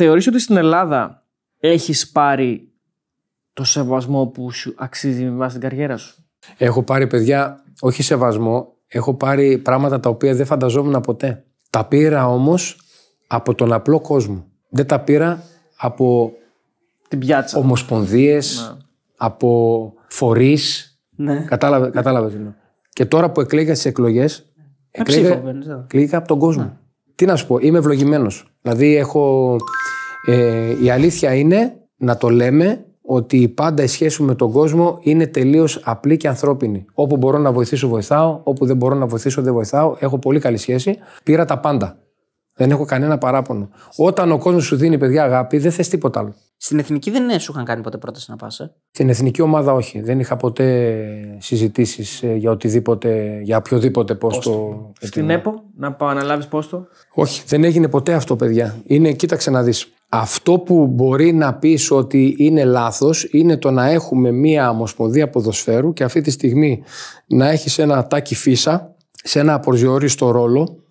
Θεωρείς ότι στην Ελλάδα έχεις πάρει το σεβασμό που σου αξίζει με βάση την καριέρα σου. Έχω πάρει παιδιά, όχι σεβασμό, έχω πάρει πράγματα τα οποία δεν φανταζόμουν ποτέ. Τα πήρα όμως από τον απλό κόσμο. Δεν τα πήρα από την πιάτσα. Ομοσπονδίες, ναι. από φορείς. Ναι. Κατάλαβε, Ναι. Και τώρα που εκλέγα στις εκλογέ. Εκλέγα, από τον κόσμο. Ναι τι να σου πω, είμαι ευλογημένος. Δηλαδή, έχω. Ε, η αλήθεια είναι να το λέμε ότι πάντα η σχέση με τον κόσμο είναι τελείως απλή και ανθρώπινη. Όπου μπορώ να βοηθήσω, βοηθάω. Όπου δεν μπορώ να βοηθήσω, δεν βοηθάω. Έχω πολύ καλή σχέση. Πήρα τα πάντα. Δεν έχω κανένα παράπονο. Όταν ο κόσμος σου δίνει παιδιά αγάπη, δεν θες τίποτα άλλο. Στην εθνική δεν ναι, σου είχαν κάνει ποτέ πρόταση να πας. Ε? Στην εθνική ομάδα όχι. Δεν είχα ποτέ συζητήσεις ε, για οτιδήποτε, για οποιοδήποτε πόστο. το. Στην ΕΠΟ, να αναλάβεις πόστο. Όχι, δεν έγινε ποτέ αυτό, παιδιά. Είναι, κοίταξε να δεις. Αυτό που μπορεί να πεις ότι είναι λάθος είναι το να έχουμε μία ομοσπονδία ποδοσφαίρου και αυτή τη στιγμή να έχεις ένα τάκι φύσα σε ένα απορριόριστο ρόλο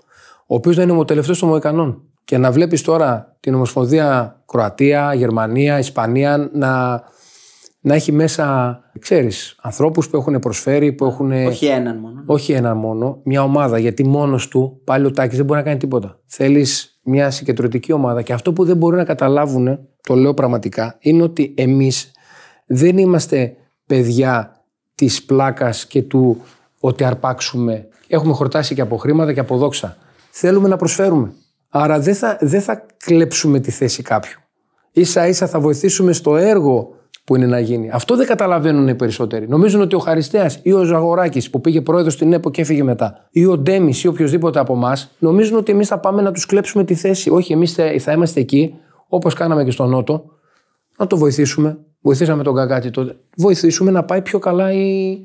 ο οποίος να είναι ο τελευταίος των Μοϊκανών. Και να βλέπεις τώρα την Ομοσπονδία Κροατία, Γερμανία, Ισπανία να, να έχει μέσα, ξέρεις, ανθρώπους που έχουν προσφέρει, που έχουν. Όχι έναν μόνο. Όχι έναν μόνο, μια ομάδα. Γιατί μόνος του πάλι ο Τάκης δεν μπορεί να κάνει τίποτα. Θέλεις μια συγκεντρωτική ομάδα. Και αυτό που δεν μπορεί να καταλάβουν, το λέω πραγματικά, είναι ότι εμείς δεν είμαστε παιδιά της πλάκας και του ότι αρπάξουμε. Έχουμε χορτάσει και από χρήματα και από δόξα θέλουμε να προσφέρουμε. Άρα δεν θα, δεν θα κλέψουμε τη θέση κάποιου. Ίσα ίσα θα βοηθήσουμε στο έργο που είναι να γίνει. Αυτό δεν καταλαβαίνουν οι περισσότεροι. Νομίζουν ότι ο Χαριστέας ή ο Ζαγοράκης που πήγε πρόεδρος στην ΕΠΟ και έφυγε μετά, ή ο Ντέμις ή οποιοδήποτε από εμάς, νομίζουν ότι εμείς θα πάμε να τους κλέψουμε τη θέση. Όχι, εμείς θα είμαστε εκεί, όπως κάναμε και στον Νότο, να το βοηθήσουμε. Βοηθήσαμε τον Καγκάτι τότε. Βοηθήσουμε να πάει πιο καλά η,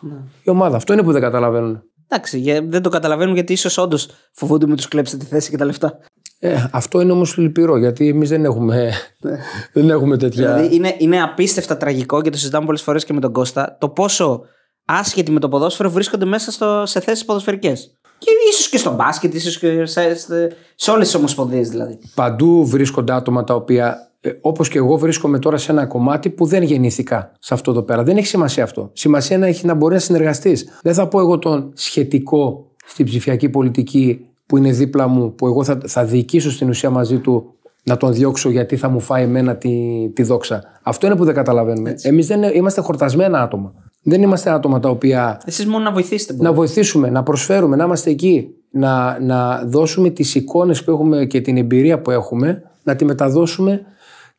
ναι. η ομάδα. Αυτό είναι που δεν καταλαβαίνουν. Εντάξει, δεν το καταλαβαίνουν γιατί ίσως όντως φοβούνται με τους κλέψετε τη θέση και τα λεφτά. Ε, αυτό είναι όμως λυπηρό γιατί εμείς δεν, έχουμε, ναι. δεν έχουμε τέτοια. Δηλαδή είναι, είναι απίστευτα τραγικό και το συζητάμε πολλές φορές και με τον Κώστα το πόσο άσχετοι με το ποδόσφαιρο βρίσκονται μέσα στο, σε θέσεις ποδοσφαιρικές. Και ίσως και στο μπάσκετ, ίσως και σε, σε, σε όλες τις ομοσπονδίες δηλαδή. Παντού βρίσκονται άτομα τα οποία ε, όπως και εγώ βρίσκομαι τώρα σε ένα κομμάτι που δεν γεννήθηκα σε αυτό εδώ πέρα. Δεν έχει σημασία αυτό. Σημασία να έχει να μπορεί να συνεργαστείς. Δεν θα πω εγώ τον σχετικό στην ψηφιακή πολιτική που είναι δίπλα μου, που εγώ θα, θα διοικήσω στην ουσία μαζί του να τον διώξω γιατί θα μου φάει εμένα τη, τη δόξα. Αυτό είναι που δεν καταλαβαίνουμε. Εμείς δεν ε, είμαστε χορτασμένα άτομα. Δεν είμαστε άτομα τα οποία. Εσείς μόνο να βοηθήσετε. Να βοηθήσουμε, να προσφέρουμε, να είμαστε εκεί. Να, να δώσουμε τις εικόνες που έχουμε και την εμπειρία που έχουμε, να τη μεταδώσουμε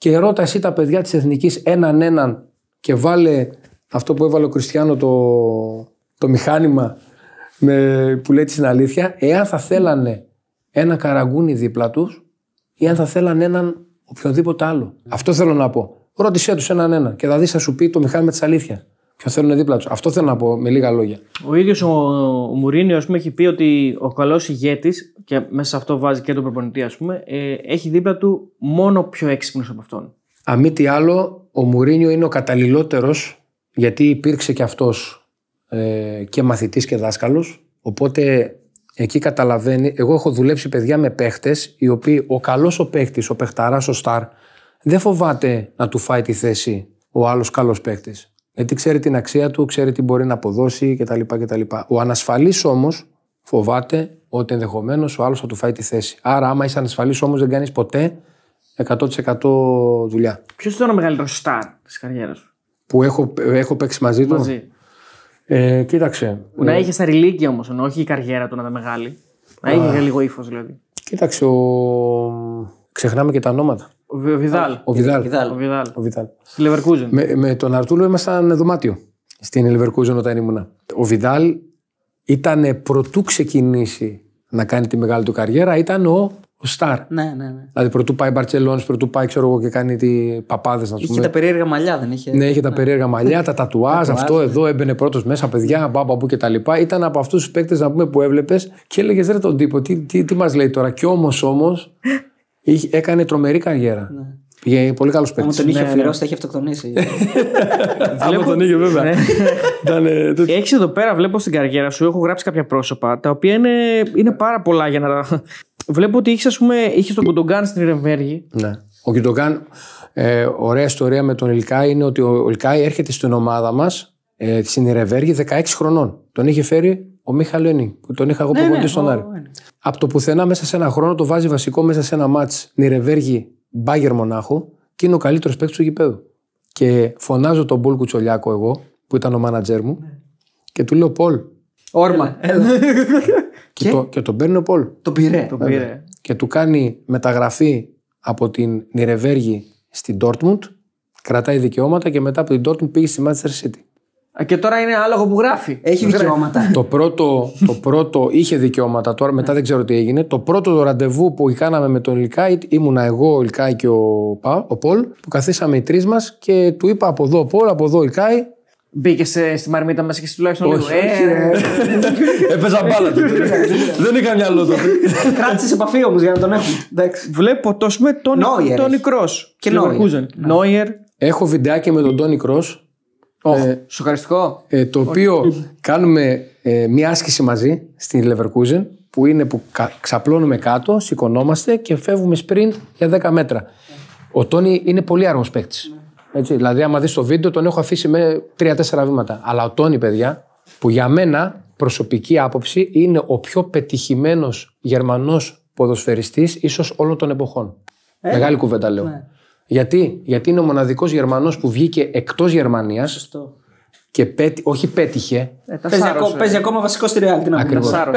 και ρώτα εσύ τα παιδιά της Εθνικής έναν έναν και βάλε αυτό που έβαλε ο Κριστιανό το, το μηχάνημα με, που λέει την αλήθεια, εάν θα θέλανε ένα καραγκούνι δίπλα τους, ή αν θα θέλανε έναν οποιοδήποτε άλλο. Αυτό θέλω να πω. Ρώτησέ τους έναν έναν και θα δεις, θα σου πει το μηχάνημα της αλήθειας. Ποιο να δίπλα τους. Αυτό θέλω να πω με λίγα λόγια. Ο ίδιος ο, ο Μουρίνιο έχει πει ότι ο καλός ηγέτης, και μέσα σε αυτό βάζει και τον προπονητή, ας πούμε, ε, έχει δίπλα του μόνο πιο έξυπνος από αυτόν. Αν μη τι άλλο, ο Μουρίνιο είναι ο καταλληλότερος, γιατί υπήρξε και αυτός ε, και μαθητής και δάσκαλος. Οπότε εκεί καταλαβαίνει. Εγώ έχω δουλέψει παιδιά με παίχτες, οι οποίοι ο καλός ο παίχτης, ο παιχταρά, ο στάρ, δεν φοβάται να του φάει τη θέση ο άλλος καλός παίχτης. Γιατί ξέρει την αξία του, ξέρει τι μπορεί να αποδώσει κτλ. κτλ. Ο ανασφαλής όμως φοβάται ότι ενδεχομένως ο άλλος θα του φάει τη θέση. Άρα, άμα είσαι ανασφαλής όμως, δεν κάνεις ποτέ 100% δουλειά. Ποιος ήταν ο μεγαλύτερος στάρ της καριέρας σου, Που έχω, έχω παίξει μαζί του. Μαζί. Ε, κοίταξε. Που να ε, είχες αριλίκη όμω, όχι η καριέρα του να ήταν μεγάλη. Να είχε λίγο ύφος δηλαδή. Κοίταξε, ο... Ξεχνάμε και τα ονόματα. Ο Βιδάλ. Ο Βιδάλ. Ο Βιδάλ. Ο Βιδάλ. Στη Λεβερκούζεν. Με, με τον Αρτούλο ήμασταν δωμάτιο στην Λεβερκούζεν όταν ήμουνα. Ο Βιδάλ ήταν πρωτού ξεκινήσει να κάνει τη μεγάλη του καριέρα, ήταν ο ο Σταρ. Ναι, ναι, ναι. Δηλαδή πρωτού πάει Μπαρσελόνης, πρωτού πάει ξέρω εγώ και κάνει τι παπάδες να του πει. Είχε τα περίεργα μαλλιά, δεν είχε. Ναι, είχε τα ναι. περίεργα μαλλιά, τα τατουάζ, αυτό εδώ ναι. έμπαινε πρώτος μέσα, παιδιά, μπάμπα που κτλ. Ήταν από αυτούς τους παίκτες να πούμε που έβλεπες και έλεγες ρε τον τύπο, τι, τι, τι, τι μας λέει τώρα. Κι όμως όμως Είχε, έκανε τρομερή καριέρα. Ναι. Για πολύ καλός παίκτη. Αν τον είχε ναι, ναι, ναι. θα είχε αυτοκτονήσει. βλέπω... τον είχε, βέβαια. Ναι. Έχεις εδώ πέρα, βλέπω στην καριέρα σου, έχω γράψει κάποια πρόσωπα τα οποία είναι, είναι πάρα πολλά για να. Βλέπω ότι είχε, τον Κουντογκάν στην Ρεμβέργη. Ναι. Ο Κουντογκάν, ε, ωραία ιστορία με τον Ιλκάη είναι ότι ο Ιλκάη έρχεται στην ομάδα μας ε, στην Ρεβέργη 16 χρονών. Τον είχε φέρει ο Μίχαλ τον είχα εγώ ναι, προπονητή ναι, στον Άρη. Από το πουθενά μέσα σε ένα χρόνο το βάζει βασικό μέσα σε ένα μάτ Νιρεβέργη Μπάγκερ Νιρεβέργη-Μπάγκερ-Μονάχο και είναι ο καλύτερος παίκτης του γηπέδου. Και φωνάζω τον Πολ Κουτσολιάκο εγώ, που ήταν ο μάνατζέρ μου, ναι. και του λέω Πολ. Όρμα. Έλα. και, τον παίρνει ο Πολ. Το πήρε. Ναι, πήρε. Και του κάνει μεταγραφή από την Νιρεβέργη στην Ντόρτμουντ, κρατάει δικαιώματα και μετά από την Ντόρτμουντ πήγε στη Manchester City. Ε, και τώρα είναι άλογο που γράφει. Έχει δικαιώματα. το, πρώτο, το πρώτο είχε δικαιώματα. Τώρα μετά δεν ξέρω τι έγινε. Το πρώτο ραντεβού που κάναμε με τον Ιλκάη ήμουνα εγώ, ο Ιλκάη και ο, ο Πολ, που καθίσαμε οι τρεις μας και του είπα από εδώ Πολ, από εδώ Ιλκάη. Μπήκε στη μαρμίτα μας και στη τουλάχιστον λίγο. Ε, ε. Έπαιζα μπάλα Δεν είχα μυαλό τότε. Κράτησε επαφή όμως για να τον έχουμε. Βλέπω το με τον Νόιερ. Και Νόιερ. Έχω βιντεάκι με τον Τόνι Κρό Oh, ε, Ε, το οποίο κάνουμε ε, μια άσκηση μαζί στην Leverkusen που είναι που ξαπλώνουμε κάτω, σηκωνόμαστε και φεύγουμε σπριν για 10 μέτρα. Ο Τόνι είναι πολύ άργο παίκτης. Yeah. Ναι. δηλαδή, άμα δεις το βίντεο, τον έχω αφήσει με 3-4 βήματα. Αλλά ο Τόνι, παιδιά, που για μένα προσωπική άποψη είναι ο πιο πετυχημένος Γερμανός ποδοσφαιριστής ίσως όλων των εποχών. Yeah. Μεγάλη κουβέντα λέω. Ναι. Γιατί, Γιατί είναι ο μοναδικός Γερμανός που βγήκε εκτός Γερμανίας. Και πέτυ... όχι πέτυχε. Ε, παίζει, ακόμα, παίζει, ακόμα βασικό στη Real. την να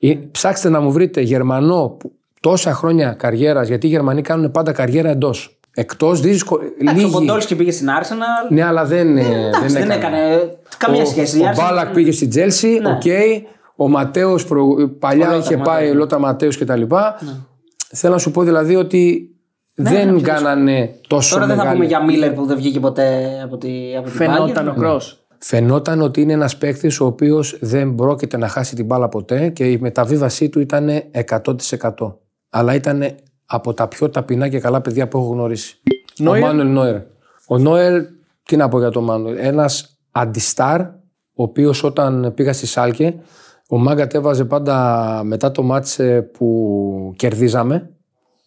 ε, Ψάξτε να μου βρείτε Γερμανό που τόσα χρόνια καριέρας, γιατί οι Γερμανοί κάνουν πάντα καριέρα εντός. Εκτός δύσκολο. Ο Μποντόλ και πήγε στην Arsenal. Ναι, αλλά δεν, ε, ε, δεν, έκανε. δεν έκανε. Καμία ο, σχέση. Ο, Μπάλακ πήγε στην Τζέλση. Ναι. Okay. Ο Ματέος παλιά είχε πάει Λότα Ματέος κτλ. Ναι. Θέλω να σου πω δηλαδή ότι ναι, δεν ναι, ναι, κάνανε τόσο Τώρα δεν θα πούμε για Μίλλερ που δεν βγήκε ποτέ από τη από Φαινόταν την ο Κρός. Φαινόταν ότι είναι ένας παίκτης ο οποίος δεν πρόκειται να χάσει την μπάλα ποτέ και η μεταβίβασή του ήταν 100%. Αλλά ήταν από τα πιο ταπεινά και καλά παιδιά που έχω γνωρίσει. Ο Μάνουελ Νόερ. Ο Νόερ, τι να πω για τον Μάνουελ. Ένας αντιστάρ, ο οποίος όταν πήγα στη Σάλκε, ο Μάγκατ έβαζε πάντα μετά το μάτσε που κερδίζαμε,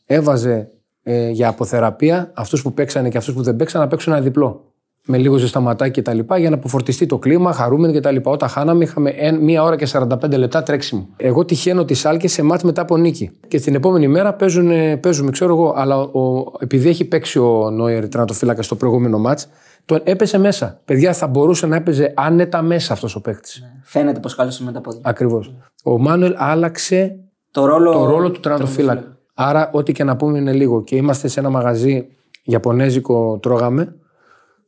έβαζε ε, για αποθεραπεία αυτούς που παίξανε και αυτούς που δεν παίξανε να παίξουν ένα διπλό. Με λίγο ζεσταματάκι λοιπά για να αποφορτιστεί το κλίμα, χαρούμενοι κτλ. Όταν χάναμε, είχαμε 1 ώρα και 45 λεπτά τρέξιμο. Εγώ τυχαίνω τη Άλκε, σε μάτ μετά από νίκη. Και την επόμενη μέρα παίζουν, παίζουμε, ξέρω εγώ, αλλά ο, επειδή έχει παίξει ο Νόιερ τρανατοφύλακα στο προηγούμενο μάτ, τον έπεσε μέσα. Παιδιά, θα μπορούσε να έπαιζε άνετα μέσα αυτός ο παίκτης. Ναι. Φαίνεται πως καλούσε με τα πόδια. Ακριβώς. Ο Μάνουελ άλλαξε το ρόλο, το ρόλο του τρατοφύλακα. Άρα, ό,τι και να πούμε είναι λίγο. Και είμαστε σε ένα μαγαζί Ιαπωνέζικο, τρώγαμε,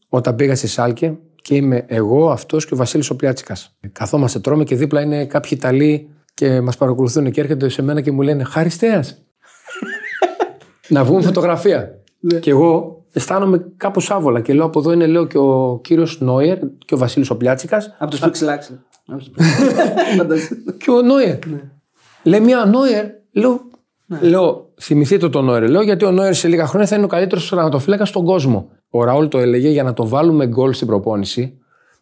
όταν πήγα στη Σάλκε και είμαι εγώ, αυτός και ο Βασίλης ο Πλιάτσικα. Καθόμαστε, τρώμε και δίπλα είναι κάποιοι Ιταλοί και μας παρακολουθούν και έρχονται σε μένα και μου λένε Χαριστέας. να βγουν φωτογραφία. Ναι. και εγώ αισθάνομαι κάπως άβολα και λέω από εδώ είναι λέω και ο κύριος Νόιερ και ο Βασίλης ο Πλιάτσικα. Από τους και ο Νόιερ. Ναι. Λέει μια Νόιερ, λέω ναι. Λέω, θυμηθείτε τον Νόερ. Λέω, γιατί ο Νόερ σε λίγα χρόνια θα είναι ο καλύτερος στρατοφύλακας στον κόσμο. Ο Ραούλ το έλεγε για να το βάλουμε γκολ στην προπόνηση,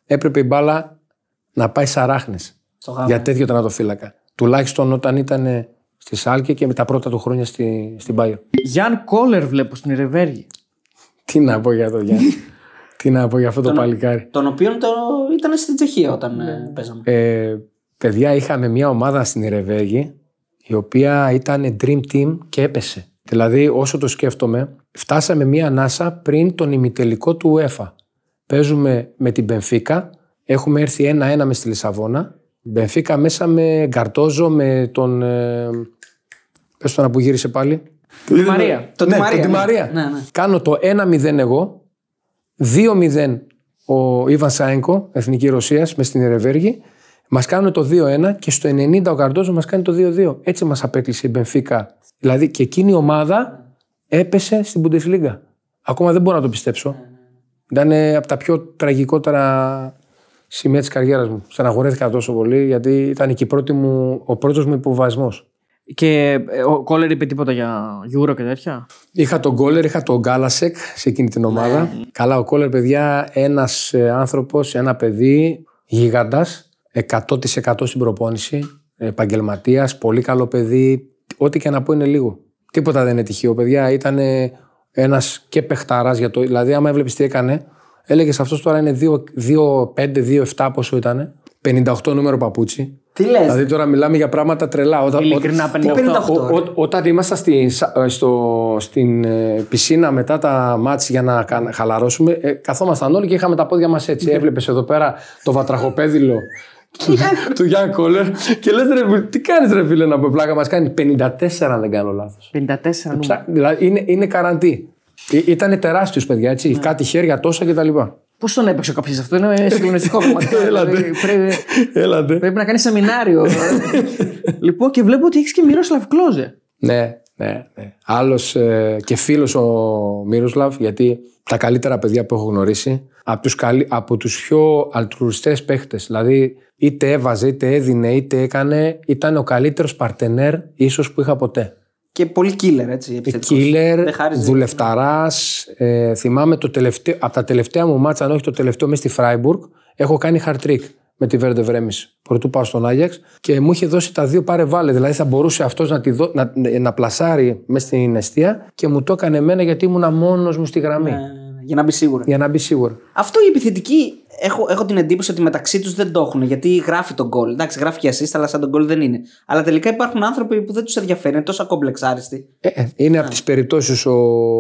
έπρεπε η μπάλα να πάει σαράχνε. Για τέτοιο στρατοφύλακα. Τουλάχιστον όταν ήταν στη Σάλκη και με τα πρώτα του χρόνια στη, στην Πάιο. Γιάν Κόλερ βλέπω στην Ρεβέργη. Τι να πω για το Γιάν. Τι να πω για αυτό το παλικάρι. Τον οποίο το, ήταν στην Τσεχία όταν ε, παίζαμε. Ε, παιδιά, είχαμε μια ομάδα στην Ρεβέργη η οποία ήταν dream team και έπεσε. Δηλαδή, όσο το σκέφτομαι, φτάσαμε μία ανάσα πριν τον ημιτελικό του UEFA. Παίζουμε με την Μπενφίκα, έχουμε έρθει ένα-ένα μες στη Λισαβόνα. Μπενφίκα μέσα με Γκαρτόζο, με τον. Ε, πες το να που γύρισε πάλι. Τη Μαρία. Το ναι, Μαρία. Το Μαρία. Ναι, ναι. Κάνω το 1-0 εγώ, 2-0 ο Ιβαν Σάινκο, Εθνική Ρωσίας, μες στην Ερεβέργη Μα κάνουν το 2-1 και στο 90 ο Καρντόζο μας κάνει το 2-2. Έτσι μας απέκλεισε η Μπενφίκα. Δηλαδή και εκείνη η ομάδα έπεσε στην Bundesliga. Ακόμα δεν μπορώ να το πιστέψω. Ήταν από τα πιο τραγικότερα σημεία της καριέρας μου. Στεναχωρέθηκα τόσο πολύ γιατί ήταν και η πρώτη μου, ο πρώτος μου υποβασμός. Και ε, ο Κόλερ είπε τίποτα για Euro και τέτοια. Είχα τον Κόλερ, είχα τον Γκάλασεκ σε εκείνη την ομάδα. Ναι. Καλά, ο Κόλερ, παιδιά, ένας ε, άνθρωπος, ένα παιδί, γίγαντας 100% στην προπόνηση, επαγγελματίας, πολύ καλό παιδί. Ό,τι και να πω είναι λίγο. Τίποτα δεν είναι τυχαίο, παιδιά. Ήταν ένας και παιχταράς για το. Δηλαδή, άμα έβλεπες τι έκανε, έλεγες αυτός τώρα είναι 2-5-2-7 πόσο ήταν. 58 νούμερο παπούτσι. Τι λες. Δηλαδή τώρα μιλάμε για πράγματα τρελά. Όταν, Ειλικρινά 58. όταν ήμασταν ε, στο, στην ε, πισίνα μετά τα μάτια για να χαλαρώσουμε, ε, καθόμασταν όλοι και είχαμε τα πόδια μας έτσι. Ναι. Έβλεπες εδώ πέρα το βατραχοπέδιλο του Γιάνν Κόλλερ. Και λες, ρε, τι κάνεις, ρε φίλε, να πω πλάκα μας κάνει. 54 αν δεν κάνω λάθος. 54 Δηλαδή είναι, είναι καραντί. Ήταν τεράστιος, παιδιά, έτσι. Ναι. Κάτι χέρια τόσα λοιπά. Πώς τον έπαιξε κάποιο αυτό, είναι συγκλονιστικό κομμάτι, Έλατε. Πρέπει, πρέπει να κάνει σεμινάριο. λοιπόν, και βλέπω ότι έχεις και Μύροσλαβ Κλόζε. Ναι, ναι, ναι. Άλλος ε, και φίλος ο Μύροσλαβ, γιατί τα καλύτερα παιδιά που έχω γνωρίσει, από τους τους πιο αλτρουριστές παίχτες. Δηλαδή, είτε έβαζε, είτε έδινε, είτε έκανε, ήταν ο καλύτερος παρτενέρ ίσως που είχα ποτέ. Και πολύ killer, έτσι. Ε, killer, δουλευταράς. Ε, θυμάμαι το από τα τελευταία μου μάτσα, αν όχι το τελευταίο, μες στη Φράιμπουργκ, έχω κάνει hard trick με τη Βέρντε Βρέμι. Πρωτού πάω στον Άγιαξ και μου είχε δώσει τα δύο πάρε βάλε. Δηλαδή θα μπορούσε αυτός να, δω, να, να πλασάρει μες στην αιστεία και μου το έκανε εμένα γιατί ήμουνα μόνος μου στη γραμμή. Ναι για να μπει σίγουρα. Για να μπει σίγουρα. Αυτό οι επιθετικοί έχω, έχω την εντύπωση ότι μεταξύ τους δεν το έχουν γιατί γράφει τον γκολ. Εντάξει, γράφει και assist, αλλά σαν τον γκολ δεν είναι. Αλλά τελικά υπάρχουν άνθρωποι που δεν τους ενδιαφέρει, είναι τόσο κομπλεξάριστοι. Ε, ε είναι από τις περιπτώσεις ο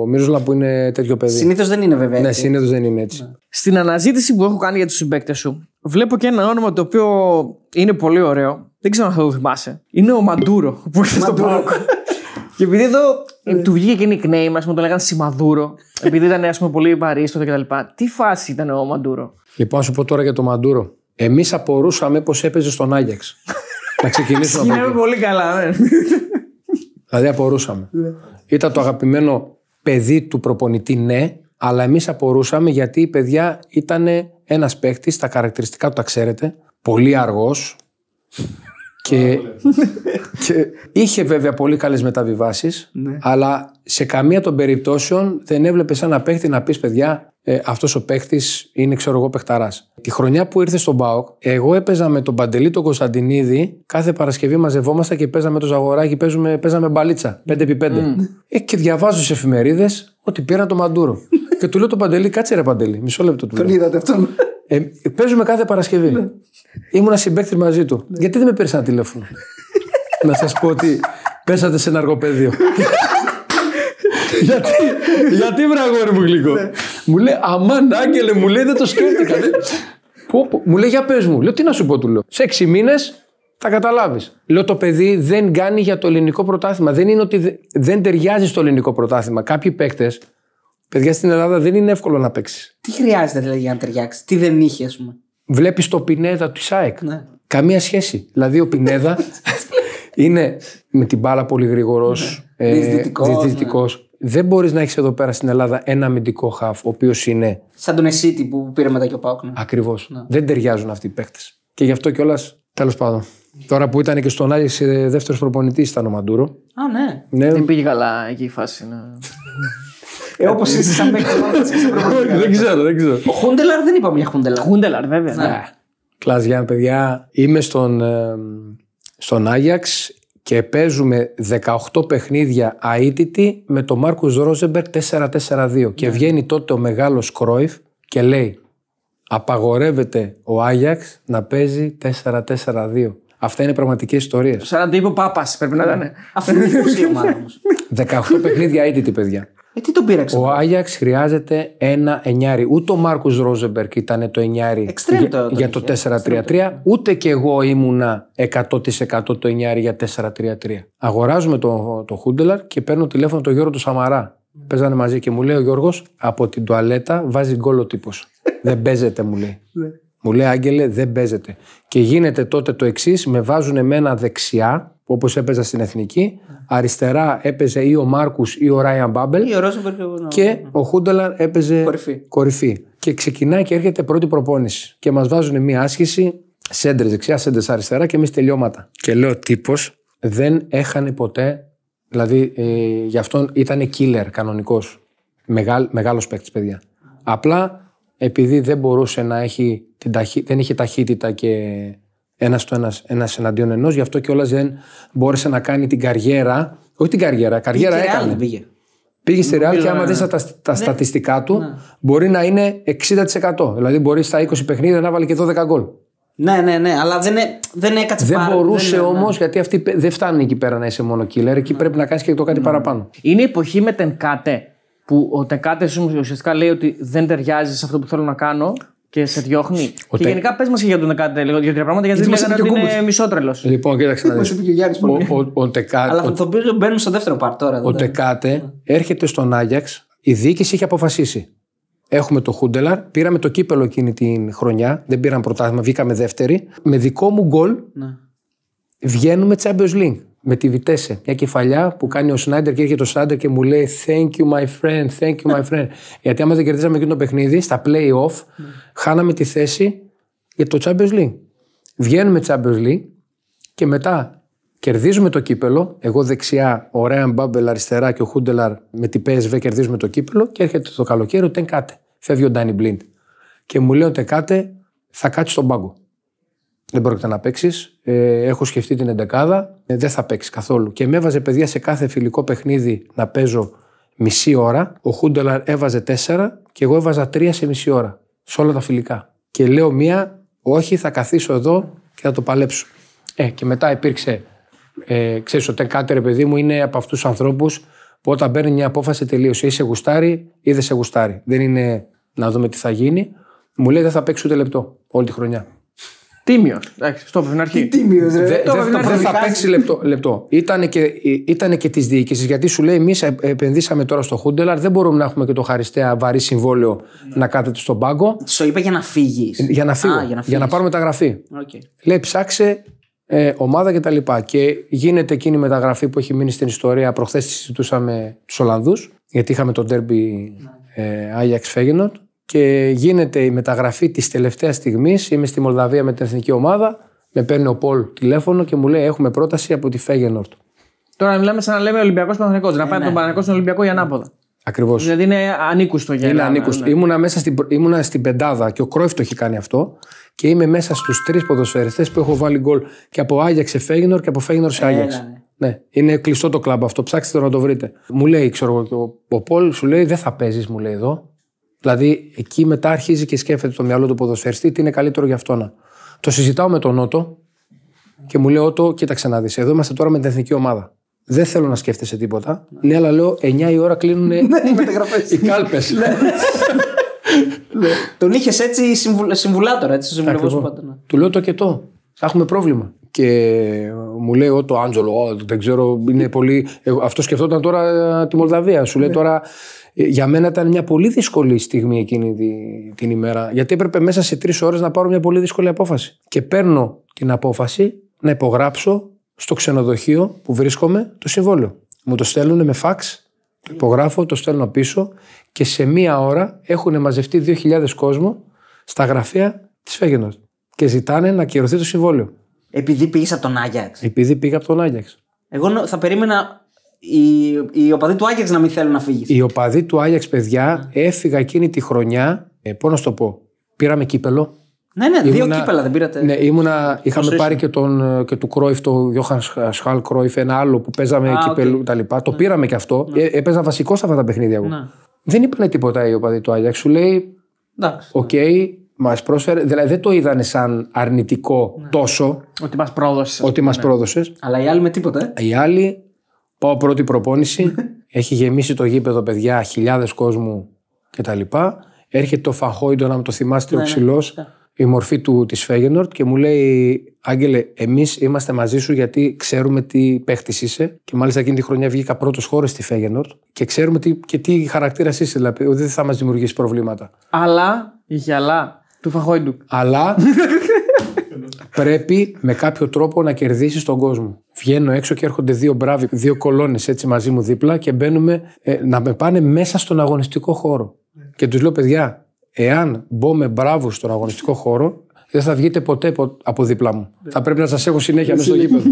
Μίρουλα που είναι τέτοιο παιδί. Συνήθως δεν είναι βέβαια. Ναι, συνήθως δεν είναι έτσι. Ναι. Στην αναζήτηση που έχω κάνει για τους συμπαίκτες σου, βλέπω και ένα όνομα το οποίο είναι πολύ ωραίο. Δεν ξέρω αν θα το θυμάσαι. Είναι ο Μαντούρο που ήρθε στο Πάοκ. Και επειδή εδώ. Ε, του βγήκε και nickname, ας πούμε, το λέγανε Σιμαδούρο. Επειδή ήταν ας πούμε, πολύ βαρύ κτλ. Τι φάση ήταν ο Μαντούρο. Λοιπόν, σου πω τώρα για το Μαντούρο. Εμείς απορούσαμε πως έπαιζε στον Άγιαξ. Να ξεκινήσουμε από εκεί. πολύ καλά, ναι. Δηλαδή απορούσαμε. Ναι. Ήταν το αγαπημένο παιδί του προπονητή, ναι, αλλά εμείς απορούσαμε γιατί η παιδιά ήταν ένας παίκτης, τα χαρακτηριστικά του τα ξέρετε, πολύ αργός, και, και είχε βέβαια πολύ καλές μεταβιβάσεις, ναι. αλλά σε καμία των περιπτώσεων δεν έβλεπε σαν ένα παίχτη να πεις παιδιά, ε, αυτός ο παίχτης είναι, ξέρω εγώ, παιχταράς. Τη χρονιά που ήρθε στον Μπάοκ εγώ έπαιζα με τον Παντελή τον Κωνσταντινίδη, κάθε Παρασκευή μαζευόμασταν και παίζαμε το ζαγοράκι, παίζαμε, παίζαμε μπαλίτσα 5x5. Mm. Ε, και διαβάζω σε εφημερίδες ότι πήραν το Μαντούρο. και του λέω τον Παντελή, κάτσε ρε Παντελή, μισό λεπτό του. Τον είδατε αυτόν. Ε, παίζουμε κάθε Παρασκευή. Ναι. Ήμουνα συμπέκτη μαζί του. Ναι. Γιατί δεν με πήρε ένα τηλέφωνο. να σας πω ότι πέσατε σε ένα αργοπέδιο. γιατί, γιατί βραγόρι μου γλυκό. Ναι. Μου λέει, αμάν άγγελε, μου λέει δεν το σκέφτηκα. Μου λέει, για πες μου. Λέω, τι να σου πω, του λέω. Σε έξι μήνες θα καταλάβεις. Λέω το παιδί δεν κάνει για το ελληνικό πρωτάθλημα. Δεν είναι ότι δεν ταιριάζει στο ελληνικό πρωτάθλημα. Κάποιοι παίκτες Παιδιά στην Ελλάδα δεν είναι εύκολο να παίξεις. Τι χρειάζεται δηλαδή για να ταιριάξεις, τι δεν είχε, ας πούμε. Βλέπεις το πινέδα του ΣΑΕΚ, Ναι. Καμία σχέση. Δηλαδή ο πινέδα είναι με την μπάλα πολύ γρήγορος. Ναι. Ε, δεν μπορείς να έχεις εδώ πέρα στην Ελλάδα ένα αμυντικό χαφ, ο οποίος είναι. Σαν τον Εσίτη που πήρε μετά και ο Πάοκ. Ναι. Ακριβώς. Ναι. Δεν ταιριάζουν αυτοί οι παίκτες. Και γι' αυτό κιόλας. Τέλος πάντων. Τώρα που ήταν και στον Άγιο ε, δεύτερος προπονητής ήταν ο Μαντούρο. Α, ναι. ναι. Δεν πήγε καλά εκεί η φάση. Ναι. Ε, Όπως είσαι Δεν ξέρω, δεν ξέρω. Ο Χούντελαρ δεν είπαμε για Χούντελαρ. Χούντελαρ, βέβαια. Ναι. ναι. Κλαζιάν, παιδιά, είμαι ε, στον, Άγιαξ και παίζουμε 18 παιχνίδια αίτητη με τον μαρκο ροζεμπερ Ρόζεμπερ 4-4-2. Και ναι. βγαίνει τότε ο μεγάλος Κρόιφ και λέει απαγορεύεται ο Άγιαξ να παίζει 4-4-2. Αυτά είναι πραγματικές ιστορίες. Σαν να το είπε ο Πάπας, πρέπει να ναι. ήταν. Αυτή είναι η δική ομάδα 18 παιχνίδια αίτητη, παιδιά. Ε, τι τον Ο Άγιαξ χρειάζεται ένα εννιάρι. Ούτε ο Μάρκο Ρόζεμπερκ ήταν το εννιάρι για, για το 4-3-3. Ούτε και εγώ ήμουνα 100% το εννιάρι για 4-3-3. Αγοράζουμε το, το Χούντελαρ και παίρνω τηλέφωνο τον Γιώργο του Σαμαρά. Mm. Παίζανε μαζί και μου λέει ο Γιώργος από την τουαλέτα βάζει γκολ ο τύπος. Δεν παίζεται, μου λέει. Ναι. Μου λέει Άγγελε, δεν παίζεται. Και γίνεται τότε το εξής: με βάζουν εμένα δεξιά, όπως έπαιζα στην εθνική. Αριστερά έπαιζε ή ο Μάρκους ή ο Ράιαν Μπάμπελ. Ή ο και ο Χούντελαν έπαιζε κορυφή. κορυφή. Και ξεκινάει και έρχεται πρώτη προπόνηση. Και μας βάζουν μία άσκηση, σέντρες δεξιά, σέντρες αριστερά και εμείς τελειώματα. Και λέω τύπος δεν έχανε ποτέ. Δηλαδή ε, γι' αυτόν ήταν killer κανονικό. Μεγάλος παίκτης, παιδιά. Απλά επειδή δεν μπορούσε να έχει την ταχύ, δεν είχε ταχύτητα και ένας στο ένας, ένας εναντίον ενός, γι' αυτό κιόλας δεν μπόρεσε να κάνει την καριέρα. Όχι την καριέρα, καριέρα πήγε έκανε. πήγε. Πήγε στη Ρεάλ και άμα δεις τα, τα ναι. στατιστικά του, ναι. μπορεί να είναι 60%. Δηλαδή μπορεί στα 20 παιχνίδια να βάλει και 12 γκολ. Ναι, ναι, ναι, αλλά δεν, δεν έκατσε Δεν μπορούσε ναι, όμως, ναι. γιατί αυτή δεν φτάνει εκεί πέρα να είσαι μόνο killer. Εκεί πρέπει να κάνεις και το κάτι ναι. παραπάνω. Είναι η εποχή με την κάτε που ο Τεκάτε ουσιαστικά λέει ότι δεν ταιριάζει σε αυτό που θέλω να κάνω και σε διώχνει. Ο και τε... γενικά πες μας και για τον Τεκάτε λίγο δύο-τρία πράγματα, γιατί δεν ότι κούμπος. είναι μισότρελος. Λοιπόν, κοίταξε να δει. Ο, ο, ο τεκάτε, Αλλά το οποίο στο δεύτερο πάρ τώρα. Ο Τεκάτε ναι. έρχεται στον Άγιαξ, η διοίκηση είχε αποφασίσει. Έχουμε το Χούντελαρ, πήραμε το κύπελο εκείνη την χρονιά, δεν πήραμε πρωτάθλημα, βγήκαμε δεύτερη. Με δικό μου γκολ ναι. βγαίνουμε Champions League με τη Βιτέσε. Μια κεφαλιά που κάνει ο Σνάιντερ και έρχεται ο Σνάιντερ και μου λέει Thank you, my friend, thank you, my friend. Γιατί άμα δεν κερδίσαμε εκείνο το παιχνίδι, στα play-off, ναι. χάναμε τη θέση για το Champions League. Βγαίνουμε Champions League και μετά κερδίζουμε το κύπελο. Εγώ δεξιά, ο Ρέαν Μπάμπελ αριστερά και ο Χούντελαρ με την PSV κερδίζουμε το κύπελο και έρχεται το καλοκαίρι ο Κάτε, Φεύγει ο Ντάνι Μπλίντ. Και μου λέει ο Κάτε θα κάτσεις στον πάγκο δεν πρόκειται να παίξεις. Ε, έχω σκεφτεί την εντεκάδα. Ε, δεν θα παίξεις καθόλου. Και με έβαζε παιδιά σε κάθε φιλικό παιχνίδι να παίζω μισή ώρα. Ο Χούντελαρ έβαζε τέσσερα και εγώ έβαζα τρία σε μισή ώρα. Σε όλα τα φιλικά. Και λέω μία, όχι, θα καθίσω εδώ και θα το παλέψω. Ε, και μετά υπήρξε. Ε, ξέρεις, ο Τεκάτερ, παιδί μου, είναι από αυτούς τους ανθρώπους που όταν παίρνει μια απόφαση τελείωσε. Είσαι γουστάρι ή δεν σε γουστάρι. Δεν είναι να δούμε τι θα γίνει. Μου λέει δεν θα παίξει ούτε λεπτό όλη τη χρονιά. Τίμιος. Εντάξει, στο αρχή. Τίμιο, Δεν δε θα παίξει λεπτό. λεπτό. Ήταν και, ε, και τη διοίκηση γιατί σου λέει: Εμείς επενδύσαμε τώρα στο Χούντελαρ, δεν μπορούμε να έχουμε και το χαριστέα βαρύ συμβόλαιο να κάθεται στον πάγκο. Σου είπα για να φύγεις. Για να φύγω. για, να πάρω Λέει: Ψάξε ε, ομάδα κτλ. Και, τα λοιπά. και γίνεται εκείνη η μεταγραφή που έχει μείνει στην ιστορία. Προχθές συζητούσαμε τους Ολλανδούς, γιατί είχαμε το ντέρμπι ε, Άγιαξ Φέγενοτ και γίνεται η μεταγραφή της τελευταίας στιγμής. Είμαι στη Μολδαβία με την εθνική ομάδα. Με παίρνει ο Πολ τηλέφωνο και μου λέει: Έχουμε πρόταση από τη Φέγενορτ. Τώρα μιλάμε σαν να λέμε Ολυμπιακός Παναγενικό. Να ε, πάει ναι. τον Παναγενικό στον Ολυμπιακό για ανάποδα. Ακριβώς. Δηλαδή είναι ανήκουστο για Είναι ανήκουστο. Ναι. Ήμουνα, μέσα στην, ήμουνα στην πεντάδα και ο Κρόιφ το έχει κάνει αυτό. Και είμαι μέσα στους τρεις ποδοσφαιριστές που έχω βάλει γκολ και από Άγιαξ σε Φέγενορ και από Φέγενορ σε Άγιαξ. Ναι. ναι. Είναι κλειστό το κλαμπ αυτό. Ψάξτε το να το βρείτε. Μου λέει, ξέρω εγώ, ο Πολ σου λέει: Δεν θα παίζεις, μου λέει εδώ. Δηλαδή, εκεί μετά αρχίζει και σκέφτεται το μυαλό του ποδοσφαιριστή τι είναι καλύτερο για να... Το συζητάω με τον Ότο και μου λέει: Ότο, κοίταξε να δεις. Εδώ είμαστε τώρα με την εθνική ομάδα. Δεν θέλω να σκέφτεσαι τίποτα. Ναι, αλλά λέω 9 η ώρα κλείνουν ναι, οι κάλπες. Ναι. Ναι. Τον είχες έτσι συμβουλάτορα, έτσι, συμβουλευό πάντα. Του λέω το και το. Έχουμε πρόβλημα. Και μου λέει Ότο το Άντζολο, δεν ξέρω, είναι πολύ. Ε, αυτό σκεφτόταν τώρα τη Μολδαβία. Σου λέει τώρα για μένα ήταν μια πολύ δύσκολη στιγμή εκείνη την ημέρα, γιατί έπρεπε μέσα σε τρεις ώρες να πάρω μια πολύ δύσκολη απόφαση. Και παίρνω την απόφαση να υπογράψω στο ξενοδοχείο που βρίσκομαι το συμβόλαιο. Μου το στέλνουν με φαξ, το υπογράφω, το στέλνω πίσω και σε μία ώρα έχουν μαζευτεί 2.000 κόσμο στα γραφεία της Φέγενος και ζητάνε να κυρωθεί το συμβόλαιο. Επειδή πήγες από τον Άγιαξ. Επειδή πήγα από τον Άγιαξ. Εγώ θα περίμενα οι, οι οπαδοί του Άγιαξ να μην θέλουν να φύγεις. Οι οπαδοί του Άγιαξ, παιδιά, έφυγα εκείνη τη χρονιά. Ε, Πώς να σου το πω, πήραμε κύπελο. Ναι, ναι, ήμουνα, δύο κύπελα δεν πήρατε. Ναι, ήμουνα, είχαμε πάρει και, τον, και του Κρόιφ, το Γιώχαν Σχάλ Κρόιφ, ένα άλλο που παίζαμε ah, κύπελο okay. Το ναι. πήραμε και αυτό. Ναι. Ε, έπαιζα βασικό στα αυτά τα παιχνίδια ναι. Δεν είπαν τίποτα οι οπαδοί του Άγιαξ. Σου λέει, οκ, okay, μας πρόσφερε. Δηλαδή δεν το είδανε σαν αρνητικό τόσο. Ότι μας πρόδωσες. Ότι μας πρόδωσες. Αλλά οι άλλοι με τίποτα. Ε. Οι άλλοι Πάω πρώτη προπόνηση, έχει γεμίσει το γήπεδο παιδιά, χιλιάδες κόσμου κτλ. Έρχεται το Φαχόιντο, να το θυμάστε ο ναι, ναι, ψηλός, η μορφή του της Φέγενορτ και μου λέει: Άγγελε, εμείς είμαστε μαζί σου γιατί ξέρουμε τι παίχτης είσαι. Και μάλιστα εκείνη τη χρονιά βγήκα πρώτος χώρος στη Φέγενορτ και ξέρουμε τι, και τι χαρακτήρας είσαι, δηλαδή, δεν θα μας δημιουργήσει προβλήματα. Αλλά, είχε αλλά. του Φαχόιντου. Αλλά πρέπει με κάποιο τρόπο να κερδίσεις τον κόσμο. Βγαίνω έξω και έρχονται δύο μπράβοι, δύο κολόνες έτσι μαζί μου δίπλα και μπαίνουμε ε, να με πάνε μέσα στον αγωνιστικό χώρο. Και τους λέω, παιδιά, εάν μπω με στον αγωνιστικό χώρο, δεν θα βγείτε ποτέ από δίπλα μου. Ναι. Θα πρέπει να σας έχω συνέχεια μέσα στο γήπεδο.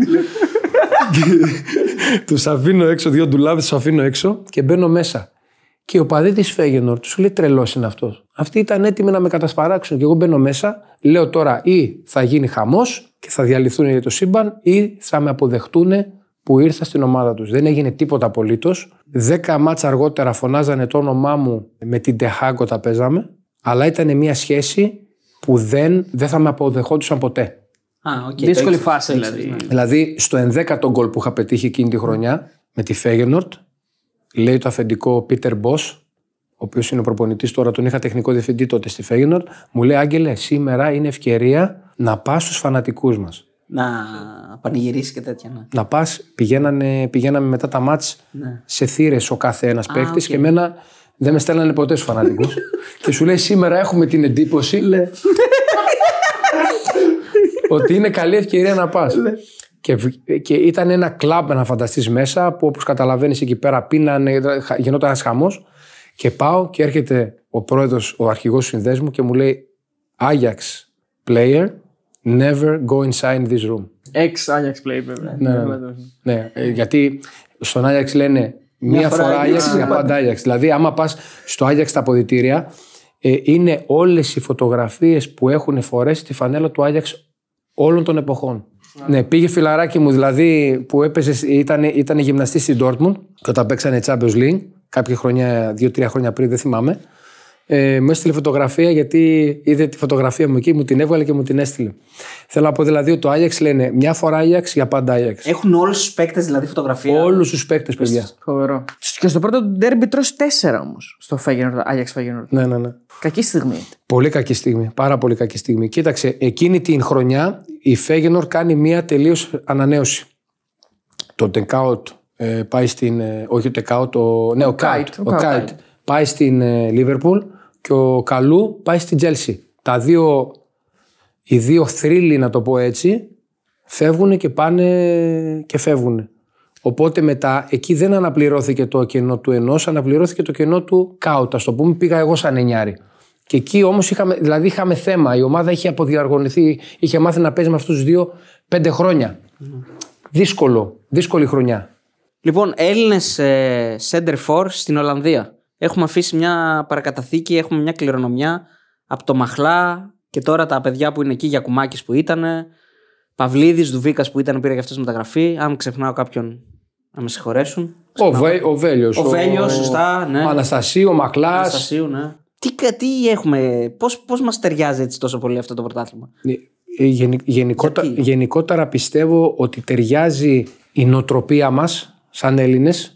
του αφήνω έξω, δύο ντουλάδε τους αφήνω έξω και μπαίνω μέσα. Και ο παδί της Φέγενορ του λέει τρελός είναι αυτός. Αυτοί ήταν έτοιμοι να με κατασπαράξουν. Και εγώ μπαίνω μέσα, λέω τώρα ή θα γίνει χαμός και θα διαλυθούν για το σύμπαν, ή θα με αποδεχτούν που ήρθα στην ομάδα τους. Δεν έγινε τίποτα απολύτως. Δέκα μάτσα αργότερα φωνάζανε το όνομά μου με την Τεχάγκο τα παίζαμε. Αλλά ήταν μια σχέση που δεν, δεν θα με αποδεχόντουσαν ποτέ. Α, okay, Δύσκολη φάση δηλαδή. Ναι. Δηλαδή, στο ενδέκατο γκολ που είχα πετύχει εκείνη τη χρονιά με τη Φέγενορτ, Λέει το αφεντικό Πίτερ Μπό, ο οποίος είναι ο προπονητής τώρα, τον είχα τεχνικό διευθυντή τότε στη Φέγγινορ, μου λέει: Άγγελε, σήμερα είναι ευκαιρία να πας στους φανατικούς μας. Να πανηγυρίσει και τέτοια. Ναι. Να πας, πηγαίναμε, πηγαίναμε μετά τα μάτ ναι. σε θύρες ο κάθε ένας παίκτη και μένα δεν με στέλνανε ποτέ στους φανατικούς. και σου λέει: Σήμερα έχουμε την εντύπωση. ότι είναι καλή ευκαιρία να πας. Και, ήταν ένα κλαμπ να φανταστείς μέσα που όπως καταλαβαίνεις εκεί πέρα πίνανε, γινόταν ένας χαμός. Και πάω και έρχεται ο πρόεδρος, ο αρχηγός του συνδέσμου και μου λέει Ajax player, never go inside this room. Εξ Ex-Άγιαξ player, βέβαια. Ναι, ναι, ναι. ναι ε, γιατί στον Ajax λένε μία φορά Ajax για πάντα Ajax. Δηλαδή, άμα πας στο Άγιαξ τα αποδητήρια, ε, είναι όλες οι φωτογραφίες που έχουν φορέσει τη φανέλα του Ajax όλων των εποχών. Ναι, ναι, πήγε φιλαράκι μου, δηλαδή που έπεσε, ήταν, ήταν γυμναστής στην Dortmund και όταν παίξανε Champions League, κάποια χρόνια, δύο-τρία χρόνια πριν, δεν θυμάμαι ε, μου έστειλε φωτογραφία γιατί είδε τη φωτογραφία μου εκεί, μου την έβγαλε και μου την έστειλε. Θέλω να πω δηλαδή ότι το Άγιαξ λένε μια φορά Άγιαξ για πάντα Άγιαξ. Έχουν όλους τους παίκτες δηλαδή φωτογραφία. Όλους τους παίκτες, παιδιά. Φοβερό. Και στο πρώτο του ντέρμπι τέσσερα όμως. Στο Φέγγενορ, Άγιαξ Φέγγενορ. Ναι, ναι, ναι. Κακή στιγμή. Πολύ κακή στιγμή. Πάρα πολύ κακή στιγμή. Κοίταξε, εκείνη την χρονιά η Φέγενορ κάνει μια τελείως ανανέωση. Το τεκάουτ πάει στην. Ε, όχι το τεκάουτ, Ναι, ο Πάει στην Λίβερπουλ και ο Καλού πάει στην Τζέλση. Τα δύο, οι δύο θρύλοι να το πω έτσι, φεύγουν και πάνε και φεύγουν. Οπότε μετά εκεί δεν αναπληρώθηκε το κενό του ενός, αναπληρώθηκε το κενό του κάουτα. Στο πούμε, πήγα εγώ σαν εννιάρη. Και εκεί όμως είχαμε, δηλαδή είχαμε θέμα. Η ομάδα είχε αποδιαργωνηθεί, είχε μάθει να παίζει με αυτούς του δύο πέντε χρόνια. Δύσκολο, δύσκολη χρονιά. Λοιπόν, Έλληνες ε, center for στην Ολλανδία. Έχουμε αφήσει μια παρακαταθήκη, έχουμε μια κληρονομιά από το Μαχλά και τώρα τα παιδιά που είναι εκεί, για Γιακουμάκης που ήταν, Παυλίδης, Δουβίκας που ήταν, πήρε για αυτό μεταγραφή. Αν ξεχνάω κάποιον, να με συγχωρέσουν. Ο, Βέ, ο Βέλιος. Ο, ο Βέλιος, σωστά. Ναι. Αναστασίου, Μαχλάς. Αναστασίου, ναι. Τι, τι έχουμε, πώς, πώς μας ταιριάζει έτσι τόσο πολύ αυτό το πρωτάθλημα. Ναι, ε, γενικότερα, πιστεύω ότι ταιριάζει η νοτροπία μας σαν Έλληνες.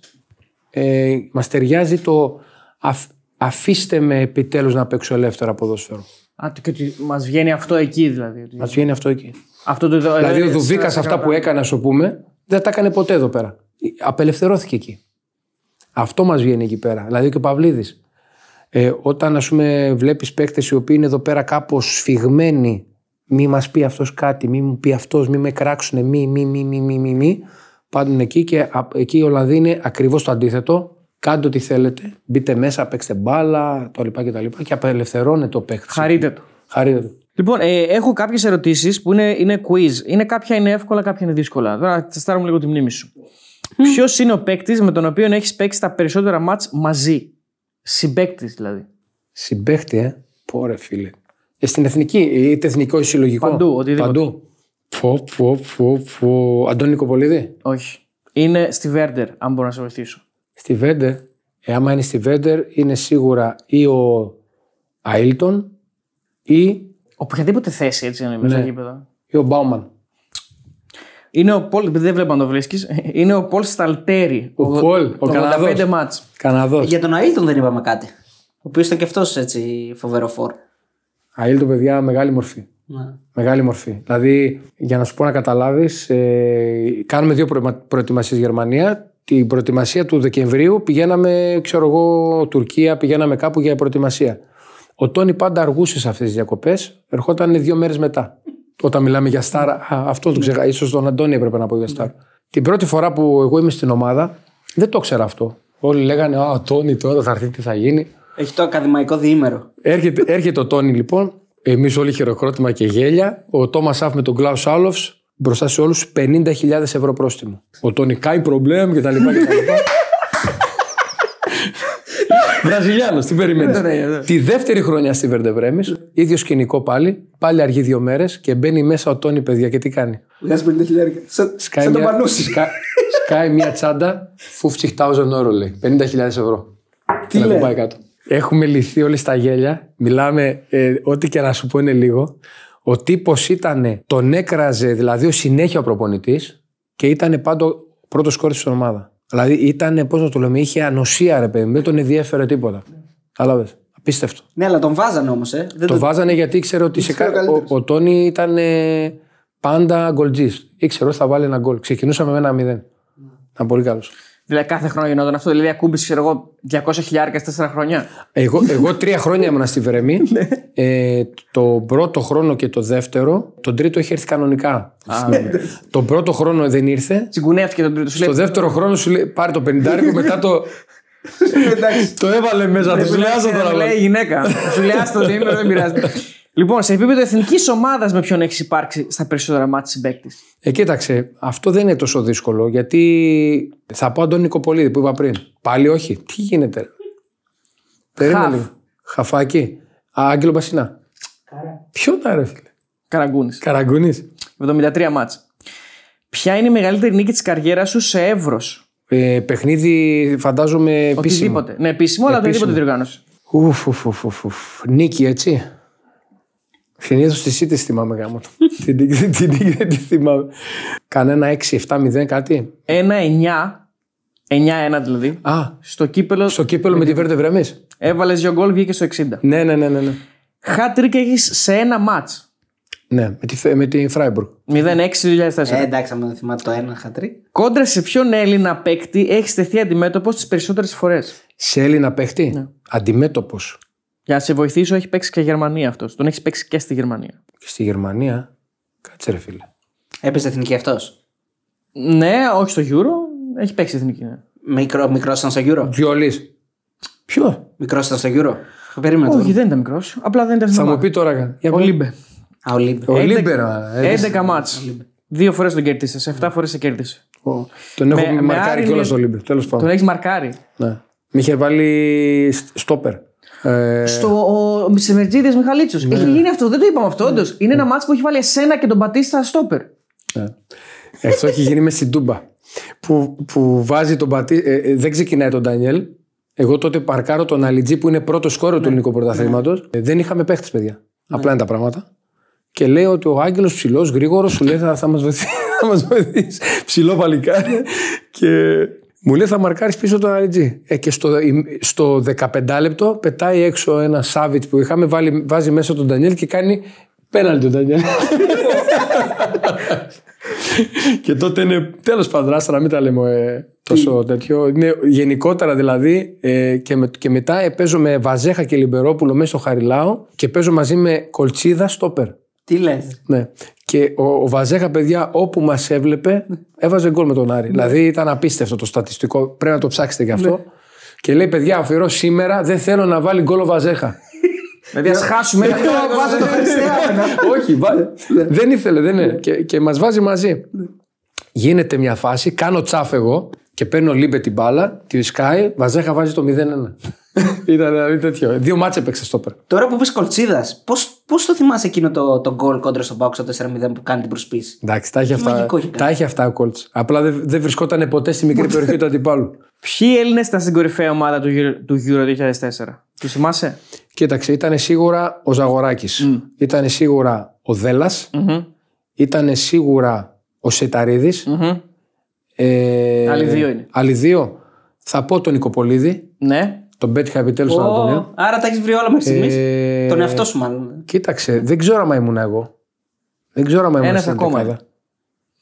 Ε, μας ταιριάζει το, Αφ, αφήστε με επιτέλους να παίξω ελεύθερα ποδόσφαιρο. Α, και ότι μας βγαίνει αυτό εκεί δηλαδή. Μας βγαίνει αυτό εκεί. Αυτό το, δηλαδή ο Δουβίκα αυτά που έκανε, ας πούμε, δεν τα έκανε ποτέ εδώ πέρα. Απελευθερώθηκε εκεί. Αυτό μας βγαίνει εκεί πέρα. Δηλαδή και ο Παυλίδης. Ε, όταν ας πούμε βλέπεις παίκτες οι οποίοι είναι εδώ πέρα κάπως σφιγμένοι μη μας πει αυτός κάτι, μη μου πει αυτός, μη με κράξουνε, μη, μη, μη, μη, μη, μη, μη. Πάντουν εκεί και εκεί η Ολλανδία είναι ακριβώς το αντίθετο. Κάντε ό,τι θέλετε. Μπείτε μέσα, παίξτε μπάλα, το λοιπά και τα λοιπά. Και το παίχτη. Χαρείτε το. Χαρείτε το. Λοιπόν, ε, έχω κάποιες ερωτήσεις που είναι, quiz. Είναι, κάποια είναι εύκολα, κάποια είναι δύσκολα. Τώρα στάρω λίγο τη μνήμη σου. Mm. Ποιος είναι ο παίκτης με τον οποίο έχεις παίξει τα περισσότερα μάτ μαζί. Συμπέκτη δηλαδή. Συμπαίκτη ε. Πόρε φίλε. Ε, στην εθνική, είτε εθνικό ή συλλογικό. Παντού, οτιδήποτε. Παντού. Πω, πω, πω, πω. Όχι. Είναι στη Βέρντερ, αν μπορώ να σε βοηθήσω στη Βέντερ. Ε, άμα είναι στη Βέντερ, είναι σίγουρα ή ο Αίλτον ή. Οποιαδήποτε θέση έτσι είναι μέσα ναι. γήπεδο. Ή ο Μπάουμαν. Είναι ο Πολ, δεν βλέπω να το βρίσκεις. Είναι ο Πολ Σταλτέρη. Ο, Πολ, ο Καναδό. Καναδός. Για τον Αίλτον δεν είπαμε κάτι. Ο οποίος ήταν και αυτός έτσι φοβερό φόρ. Αίλτον, παιδιά, μεγάλη μορφή. Ναι. Μεγάλη μορφή. Δηλαδή, για να σου πω να καταλάβεις, ε, κάνουμε δύο προετοιμασίε Γερμανία την προετοιμασία του Δεκεμβρίου πηγαίναμε, ξέρω εγώ, Τουρκία, πηγαίναμε κάπου για προετοιμασία. Ο Τόνι πάντα αργούσε σε αυτές τις διακοπές, ερχόταν δύο μέρες μετά. Όταν μιλάμε για στάρ, αυτό το ναι. ξέχασα. ίσως τον Αντώνη έπρεπε να πω για ναι. στάρ. Την πρώτη φορά που εγώ είμαι στην ομάδα, δεν το ξέρα αυτό. Όλοι λέγανε Α, Τόνι τώρα θα έρθει, τι θα γίνει. Έχει το ακαδημαϊκό διήμερο. Έρχεται, έρχεται ο Τόνι λοιπόν. Εμείς όλοι χειροκρότημα και γέλια. Ο Τόμας Αφ με τον Κλάους Σάλοφ μπροστά σε όλους 50.000 ευρώ πρόστιμο. Ο Τόνι Κάι προβλέμ και τα λοιπά. Και τα λοιπά. Βραζιλιάνος, τι περιμένεις. Ναι, ναι, ναι. Τη δεύτερη χρονιά στη Βερντεβρέμη, ίδιο σκηνικό πάλι, πάλι αργεί δύο μέρες και μπαίνει μέσα ο Τόνι, παιδιά, και τι κάνει. Βγάζει 50 χιλιάρικα. Σκάει μια, σκάει μια τσάντα 50.000 ευρώ, λέει. 50.000 ευρώ. Τι λέει. Πάει κάτω. Έχουμε λυθεί όλοι στα γέλια. Μιλάμε, ε, ό,τι και να σου πω είναι λίγο. Ο τύπος ήταν, τον έκραζε δηλαδή ο συνέχεια ο προπονητής και ήταν πάντο πρώτος κόρης της ομάδα. Δηλαδή ήταν, πώς να το λέμε, είχε ανοσία ρε παιδί, δεν τον ενδιέφερε τίποτα. Κατάλαβες. Απίστευτο. Ναι, αλλά τον βάζανε όμως. Ε. Δεν το, βάζανε γιατί ήξερε ότι σε κάτι ο, ο Τόνι ήταν πάντα γκολτζής. Ήξερε ότι θα βάλει ένα γκολ. Ξεκινούσαμε με ένα μηδέν. Ήταν πολύ καλός. Δηλαδή κάθε χρόνο γινόταν αυτό. Δηλαδή ακούμπησες, εγώ, 200 χιλιάρικα τέσσερα χρόνια. Εγώ, εγώ τρία χρόνια ήμουν στη Βρεμή. Ναι. ε, το πρώτο χρόνο και το δεύτερο. Τον τρίτο έχει έρθει κανονικά. Ναι. Ναι. τον πρώτο χρόνο δεν ήρθε. Τσιγκουνεύτηκε τον τρίτο. Στο δεύτερο χρόνο σου λέει πάρε το 50 μετά το. το έβαλε μέσα του. Σου λέει τώρα. Λέει η γυναίκα. Σου λέει άστο, δεν πειράζει. Λοιπόν, σε επίπεδο εθνικής ομάδας, με ποιον έχεις υπάρξει στα περισσότερα μάτια συμπέκτη. Ε, κοίταξε, αυτό δεν είναι τόσο δύσκολο γιατί θα πω Αντώνη Νικοπολίδη που είπα πριν. Πάλι όχι. Τι γίνεται. Περίμενε λίγο. Χαφάκι. Άγγελο Μπασινά. Καρα... Ποιον ρε φίλε. Καραγκούνης. Καραγκούνης. 73 μάτς. Ποια είναι η μεγαλύτερη νίκη της καριέρας σου σε εύρος. Ε, παιχνίδι, φαντάζομαι. Οτιδήποτε. Επίσημο. Ναι, επίσημο, αλλά οτιδήποτε διοργάνωση. Ουφ, ουφ, ουφ, ουφ. Νίκη, έτσι. Συνήθως τη ΣΥΤΕΣ θυμάμαι γάμο. Την Νίκη δεν τη θυμάμαι. Κανένα 6-7-0 κάτι. 1 9. 9-1 δηλαδή. Α, στο κύπελο, στο κύπελο με τη Βέρντε Βρεμής. Έβαλες δύο γκολ, βγήκε στο 60. Ναι, ναι, ναι, ναι. ναι, Χάτρικ έχεις σε ένα ματ. Ναι, με τη, με 0 6 06 06-2004. εντάξει, αν δεν θυμάμαι το ένα χατρίκ. Κόντρα σε ποιον Έλληνα παίκτη έχει τεθεί αντιμέτωπος τις περισσότερες φορές. Σε Έλληνα παίκτη. Ναι. Αντιμέτωπος. Για να σε βοηθήσω, έχει παίξει και Γερμανία αυτός. Τον έχεις παίξει και στη Γερμανία. Και στη Γερμανία. Κάτσε, ρε φίλε. Έπαιζε εθνική αυτός. Ναι, όχι στο Euro. Έχει παίξει εθνική. Ναι. Μικρό, μικρός ήταν στο Euro. Γιολή. Ποιο? Μικρός ήταν στο Euro. Περίμενε Όχι, δεν ήταν μικρός. Απλά δεν ήταν. Θα μου πει τώρα. Για ο Λίμπε. Α, ο Λίμπε. 11 μάτσα. Δύο φορές τον κέρδισες. 7 φορές σε κέρδισε. Τον έχω με, μαρκάρει κιόλα ο Λίμπε. Τέλος πάντων. Τον έχεις μαρκάρει. Ναι. Με είχε βάλει στόπερ. Ε, Στο ο, Μιχαλίτσο. Ναι. Έχει γίνει αυτό, δεν το είπαμε αυτό, ναι. όντως. Είναι ένα ναι. μάτσο που έχει βάλει εσένα και τον Πατίστα στόπερ. Ναι. αυτό έχει γίνει με στην Τούμπα. Που, που βάζει τον πατή. Ε, ε, δεν ξεκινάει τον Ντανιέλ. Εγώ τότε παρκάρω τον Αλιτζή που είναι πρώτος σκόρο του ναι. ελληνικού πρωταθλήματος. Ε, δεν είχαμε παίχτες, παιδιά. Απλά είναι τα πράγματα. Και λέει ότι ο Άγγελος ψηλός, γρήγορος, σου λέει θα, θα μας βοηθήσει. Ψηλό παλικάρι. και μου λέει θα μαρκάρεις πίσω τον RG. Ε, και στο, στο 15 λεπτό πετάει έξω ένα Σάβιτ που είχαμε, βάλει, βάζει μέσα τον Ντανιέλ και κάνει πέναλτι τον Ντανιέλ. και τότε είναι τέλος πάντων, άστα να μην τα λέμε ε, τόσο τέτοιο. Είναι, γενικότερα δηλαδή ε, και, με, και μετά ε, παίζω με Βαζέχα και Λιμπερόπουλο μέσα στο Χαριλάο και παίζω μαζί με Κολτσίδα Στόπερ. Τι Ναι. Και ο, ο Βαζέχα, παιδιά, όπου μας έβλεπε, έβαζε γκολ με τον Άρη. Ναι. Δηλαδή ήταν απίστευτο το στατιστικό. Πρέπει να το ψάξετε γι' αυτό. Ναι. Και λέει, παιδιά, αφιερώ σήμερα δεν θέλω να βάλει γκολ ο Βαζέχα. Δηλαδή, α χάσουμε. Δεν το Όχι, ναι. Δεν ήθελε, δεν είναι. Ναι. Και, και μας βάζει μαζί. Γίνεται μια φάση, κάνω τσάφ εγώ και παίρνω λίμπε την μπάλα, τη σκάει, βαζέχα βάζει το 0-1. Ήταν δηλαδή τέτοιο. Δύο μάτσε έπαιξε στο πέρα. Τώρα που πει Κολτσίδας, πώς το θυμάσαι εκείνο το, το γκολ κόντρα στον Πάουξ 4-0 που κάνει την προσπίση. Εντάξει, τα έχει αυτά, τα έχει αυτά ο Κολτ. Απλά δεν, δεν βρισκόταν ποτέ στη μικρή περιοχή του αντιπάλου. Ποιοι Έλληνες ήταν στην κορυφαία ομάδα του, του Euro 2004, του θυμάσαι. Κοίταξε, ήταν σίγουρα ο Ζαγοράκης. Mm. Ήταν σίγουρα ο δελλα mm-hmm. Ήταν σίγουρα ο σεταριδη ε, άλλοι δύο είναι. Άλλοι δύο. Θα πω τον Νικοπολίδη. Ναι. Τον πέτυχα επιτέλου στον Αντωνίο. Άρα τα έχεις βρει όλα μέχρι στιγμής. Ε, τον εαυτό σου, μάλλον. Κοίταξε, δεν ξέρω αν ήμουν εγώ. Δεν ξέρω αν ήμουν Ένας Ένα ακόμα. Δεκάδα.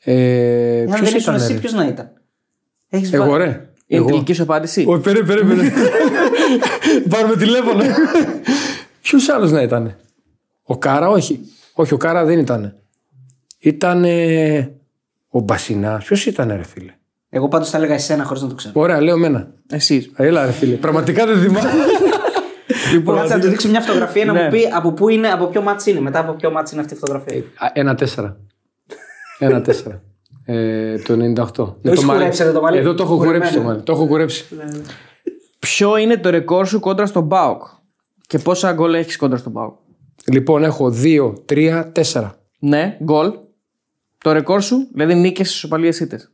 Ε, αν δεν ήσουν εσύ, ποιος να ήταν. Έχεις εγώ ρε. Η τελική σου απάντηση. Όχι, περί, περί, περί. Πάρουμε τηλέφωνο. ποιος άλλος να ήταν. Ο Κάρα, όχι. Όχι, ο Κάρα δεν ήταν. Ήταν. Ο Μπασινά, ποιος ήταν, ρε φίλε. Εγώ πάντως θα έλεγα εσένα χωρίς να το ξέρω. Ωραία, λέω μένα. Εσύ. Έλα, ρε φίλε. Πραγματικά δεν θυμάμαι. λοιπόν, Κάτσε να του δείξω μια φωτογραφία να μου ναι. πει από πού είναι, από ποιο μάτσο είναι. Μετά από ποιο μάτσο είναι αυτή η φωτογραφία. Ε, ένα τέσσερα. Ένα τέσσερα. Ε, το 98. Ε, το το κουρέψετε το Εδώ το έχω γουρέψει. το Το έχω γουρέψει. Ναι, ναι. Ποιο είναι το ρεκόρ σου κόντρα στον Μπάουκ και πόσα γκολ έχεις κόντρα στον Μπάουκ. Λοιπόν, έχω 2, 3, 4. Ναι, γκολ. Το ρεκόρ σου, δηλαδή νίκες στις οπαλίες ήττες.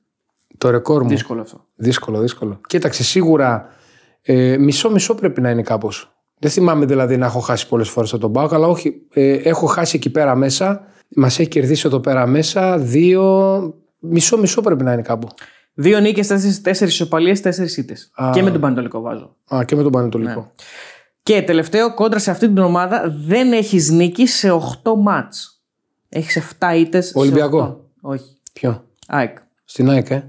Το ρεκόρ μου. Δύσκολο αυτό. Δύσκολο, δύσκολο. Κοίταξε, σίγουρα ε, μισό-μισό πρέπει να είναι κάπως. Δεν θυμάμαι δηλαδή να έχω χάσει πολλές φορές από τον Πάοκ, αλλά όχι. Ε, έχω χάσει εκεί πέρα μέσα. Μας έχει κερδίσει εδώ πέρα μέσα. Δύο. Μισό-μισό πρέπει να είναι κάπου. Δύο νίκες, τέσσερις ισοπαλίε, τέσσερις ήττες. Και με τον Πανετολικό βάζω. Α, και με τον Πανετολικό. Ναι. Και τελευταίο, κόντρα σε αυτή την ομάδα δεν έχεις νίκη σε 8 μάτ. Έχεις 7 ήττες. Ολυμπιακό. Όχι. Ποιο. ΑΕΚ. Στην ΑΕΚ, ε.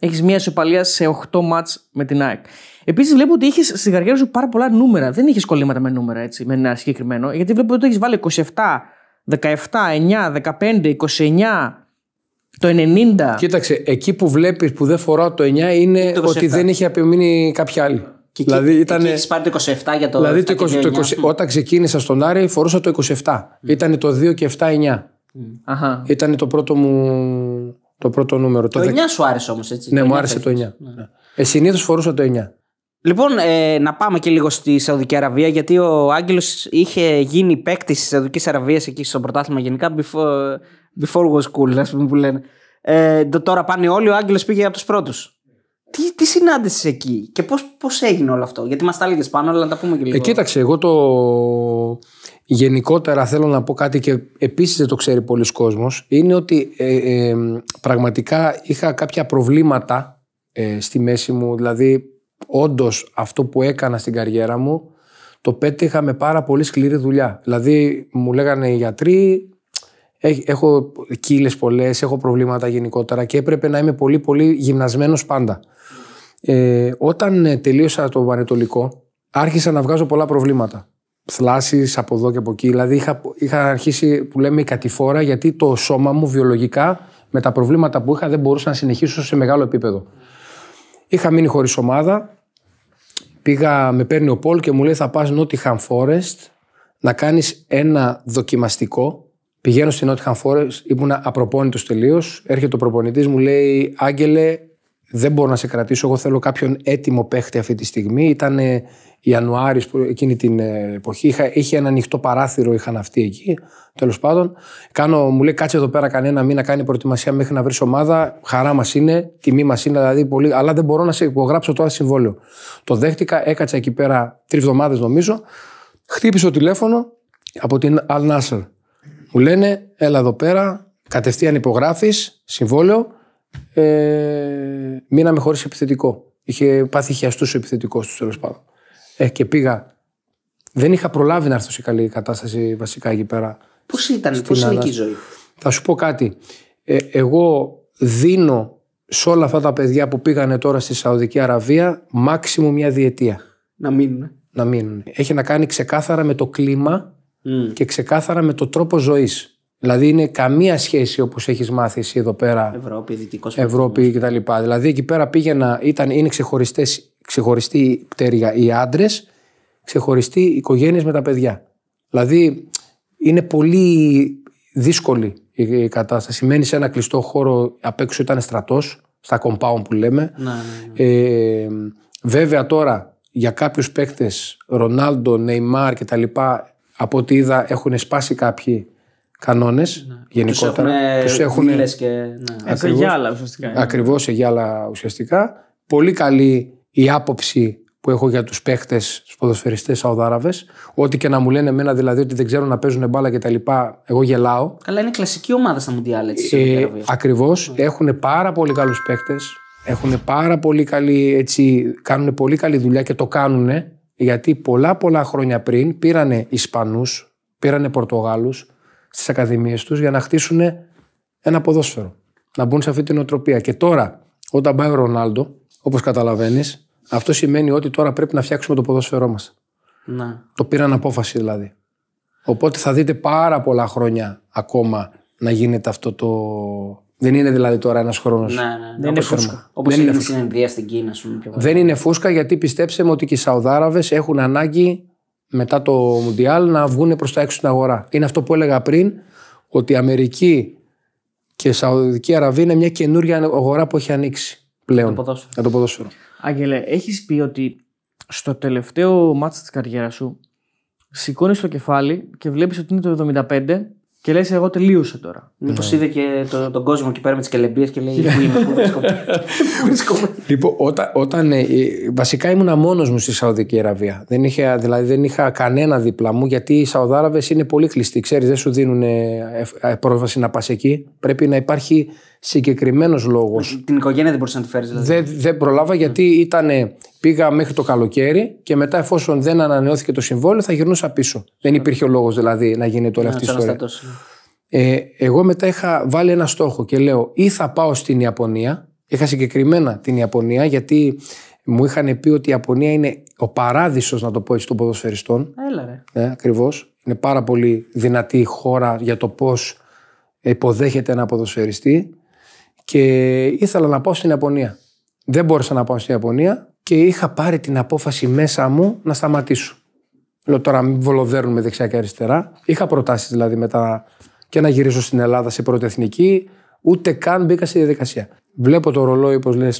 Έχεις μία ισοπαλία σε 8 μάτ με την ΑΕΚ. Επίσης βλέπω ότι είχες στην καριέρα σου πάρα πολλά νούμερα. Δεν είχες κολλήματα με νούμερα, έτσι, με ένα συγκεκριμένο. Γιατί βλέπω ότι έχεις βάλει 27, 17, 9, 15, 29, το 90. Κοίταξε, εκεί που βλέπεις που δεν φοράω το 9 είναι ότι δεν είχε απομείνει κάποια άλλη. Και δηλαδή και, πάρει το 27 για το. Δηλαδή το 20, το 20, όταν ξεκίνησα στον Άρη φορούσα το 27. Mm. Ήταν το 2 και 7, 9. Ήταν το πρώτο μου το πρώτο νούμερο. Το, το 9 σου άρεσε όμως, έτσι. Ναι, μου άρεσε το 9. Ναι. Ε, Συνήθως φορούσα το 9. Λοιπόν, ε, να πάμε και λίγο στη Σαουδική Αραβία, γιατί ο Άγγελος είχε γίνει παίκτη τη Σαουδική Αραβία εκεί στο πρωτάθλημα γενικά. Before, before was cool, ας πούμε που λένε. Ε, τώρα πάνε όλοι, ο Άγγελος πήγε από τους πρώτους. Τι, τι συνάντησες εκεί και πώς πώς έγινε όλο αυτό, Γιατί μας τα έλεγες πάνω, αλλά να τα πούμε και ε, λίγο. Ε, κοίταξε, εγώ το γενικότερα θέλω να πω κάτι και επίσης δεν το ξέρει πολλοί κόσμος είναι ότι ε, ε, πραγματικά είχα κάποια προβλήματα ε, στη μέση μου δηλαδή όντως αυτό που έκανα στην καριέρα μου το πέτυχα με πάρα πολύ σκληρή δουλειά δηλαδή μου λέγανε οι γιατροί έχω κύλες πολλές, έχω προβλήματα γενικότερα και έπρεπε να είμαι πολύ πολύ γυμνασμένος πάντα όταν τελείωσα το πανετολικό άρχισα να βγάζω πολλά προβλήματα θλάσεις από εδώ και από εκεί. Δηλαδή είχα, είχα αρχίσει που λέμε η κατηφόρα γιατί το σώμα μου βιολογικά με τα προβλήματα που είχα δεν μπορούσα να συνεχίσω σε μεγάλο επίπεδο. Είχα μείνει χωρίς ομάδα. Πήγα, με παίρνει ο Πολ και μου λέει θα πας Nottingham Forest να κάνεις ένα δοκιμαστικό. Πηγαίνω στην Nottingham Forest, ήμουν απροπόνητο τελείως. Έρχεται ο προπονητής μου λέει Άγγελε δεν μπορώ να σε κρατήσω. Εγώ θέλω κάποιον έτοιμο παίχτη αυτή τη στιγμή. Ήταν Ιανουάρη εκείνη την ε, εποχή. είχε ένα ανοιχτό παράθυρο, είχαν αυτοί εκεί. Τέλος πάντων, κάνω, μου λέει κάτσε εδώ πέρα κανένα μήνα, κάνει προετοιμασία μέχρι να βρεις ομάδα. Χαρά μας είναι, τιμή μας είναι, δηλαδή πολύ. Αλλά δεν μπορώ να σε υπογράψω τώρα συμβόλαιο. Το δέχτηκα, έκατσα εκεί πέρα τρεις εβδομάδες νομίζω. Χτύπησε το τηλέφωνο από την Al Nasser. Μου λένε, έλα εδώ πέρα, κατευθείαν υπογράφεις συμβόλαιο ε, μείναμε χωρίς επιθετικό. Είχε πάθει χιαστούς ο επιθετικός τους τέλος πάντων. Ε, και πήγα. Δεν είχα προλάβει να έρθω σε καλή κατάσταση βασικά εκεί πέρα. Πώς ήταν, πώ η ζωή. Θα σου πω κάτι. Ε, εγώ δίνω σε όλα αυτά τα παιδιά που πήγανε τώρα στη Σαουδική Αραβία μάξιμου μια διετία. Να μείνουν. Να μείνουν. Έχει να κάνει ξεκάθαρα με το κλίμα και ξεκάθαρα με το τρόπο ζωής. Δηλαδή είναι καμία σχέση όπως έχεις μάθει εσύ εδώ πέρα. Ευρώπη, Δυτικός Ευρώπη λοιπά. Δηλαδή εκεί πέρα πήγαινα, ήταν, είναι ξεχωριστές, ξεχωριστή πτέρυγα οι άντρες, ξεχωριστή οι οικογένειες με τα παιδιά. Δηλαδή είναι πολύ δύσκολη η κατάσταση. Μένει σε ένα κλειστό χώρο, απ' έξω ήταν στρατός, στα compound που λέμε. ναι, ναι, ναι. Ε, βέβαια τώρα για κάποιους παίκτες, Ρονάλντο, Νεϊμάρ λοιπά, από ό,τι είδα έχουν σπάσει κάποιοι κανόνες ναι. γενικότερα. Του έχουν. Και... Ναι. Ε, ακριβώς, σε γυάλα ουσιαστικά. Ακριβώς σε γυάλα ουσιαστικά. Πολύ καλή η άποψη που έχω για τους παίχτε, τους ποδοσφαιριστές Ό,τι και να μου λένε εμένα δηλαδή ότι δεν ξέρουν να παίζουν μπάλα κτλ. Εγώ γελάω. Καλά, είναι κλασική ομάδα στα Μουντιάλ, έτσι. Ε, Ακριβώς. Ναι. Έχουν πάρα πολύ καλούς παίχτε. Έχουν πάρα πολύ καλή, έτσι, κάνουν πολύ καλή δουλειά και το κάνουν γιατί πολλά πολλά χρόνια πριν πήρανε Ισπανούς, πήρανε Πορτογάλους, στις ακαδημίες τους για να χτίσουν ένα ποδόσφαιρο. Να μπουν σε αυτή την οτροπία. Και τώρα, όταν πάει ο Ρονάλντο, όπως καταλαβαίνεις, αυτό σημαίνει ότι τώρα πρέπει να φτιάξουμε το ποδόσφαιρό μας. Ναι. Το πήραν απόφαση δηλαδή. Οπότε θα δείτε πάρα πολλά χρόνια ακόμα να γίνεται αυτό το. Δεν είναι δηλαδή τώρα ένας χρόνος. Ναι, ναι, ναι. Δεν είναι φούσκα. Όπως είναι στην Ινδία, στην Κίνα, ας πούμε. Δεν είναι φούσκα γιατί πιστέψτε μου ότι και οι Σαουδάραβες έχουν ανάγκη μετά το Μουντιάλ να βγουν προς τα έξω στην αγορά. Είναι αυτό που έλεγα πριν, ότι η Αμερική και η Σαουδική Αραβία είναι μια καινούργια αγορά που έχει ανοίξει πλέον. Το Για το ποδόσφαιρο. Άγγελε, έχεις πει ότι στο τελευταίο μάτσο της καριέρας σου σηκώνεις το κεφάλι και βλέπεις ότι είναι το 75 και λες, εγώ τελείωσα τώρα. Μήπως ναι. είδε και τον κόσμο εκεί πέρα με τις κελεμπίες και λέει: Πού είμαι, πού βρίσκομαι. λοιπόν, όταν, όταν, ε, ε, βασικά ήμουνα μόνος μου στη Σαουδική Αραβία. δηλαδή δεν είχα κανένα δίπλα μου γιατί οι Σαουδάραβες είναι πολύ κλειστοί. Ξέρεις, δεν σου δίνουν ε, πρόσβαση να πας εκεί. Πρέπει να υπάρχει συγκεκριμένος λόγος. Την οικογένεια δεν μπορούσε να τη φέρεις, δηλαδή. Δεν, δεν προλάβα γιατί ήταν, πήγα μέχρι το καλοκαίρι και μετά, εφόσον δεν ανανεώθηκε το συμβόλαιο, θα γυρνούσα πίσω. Δεν υπήρχε ο λόγος δηλαδή να γίνεται όλη αυτή η ιστορία. Ε, εγώ μετά είχα βάλει ένα στόχο και λέω ή θα πάω στην Ιαπωνία. Είχα συγκεκριμένα την Ιαπωνία γιατί μου είχαν πει ότι η Ιαπωνία είναι ο παράδεισος να το πω έτσι των ποδοσφαιριστών. Έλα ρε. Ναι, είναι πάρα πολύ δυνατή η χώρα για το πώς υποδέχεται ένα ποδοσφαιριστή και ήθελα να πάω στην Ιαπωνία. Δεν μπόρεσα να πάω στην Ιαπωνία και είχα πάρει την απόφαση μέσα μου να σταματήσω. Λέω τώρα μην βολοδέρνουμε δεξιά και αριστερά. Είχα προτάσεις δηλαδή μετά και να γυρίσω στην Ελλάδα σε πρωτεθνική. ούτε καν μπήκα στη διαδικασία. Βλέπω το ρολόι, όπως λες,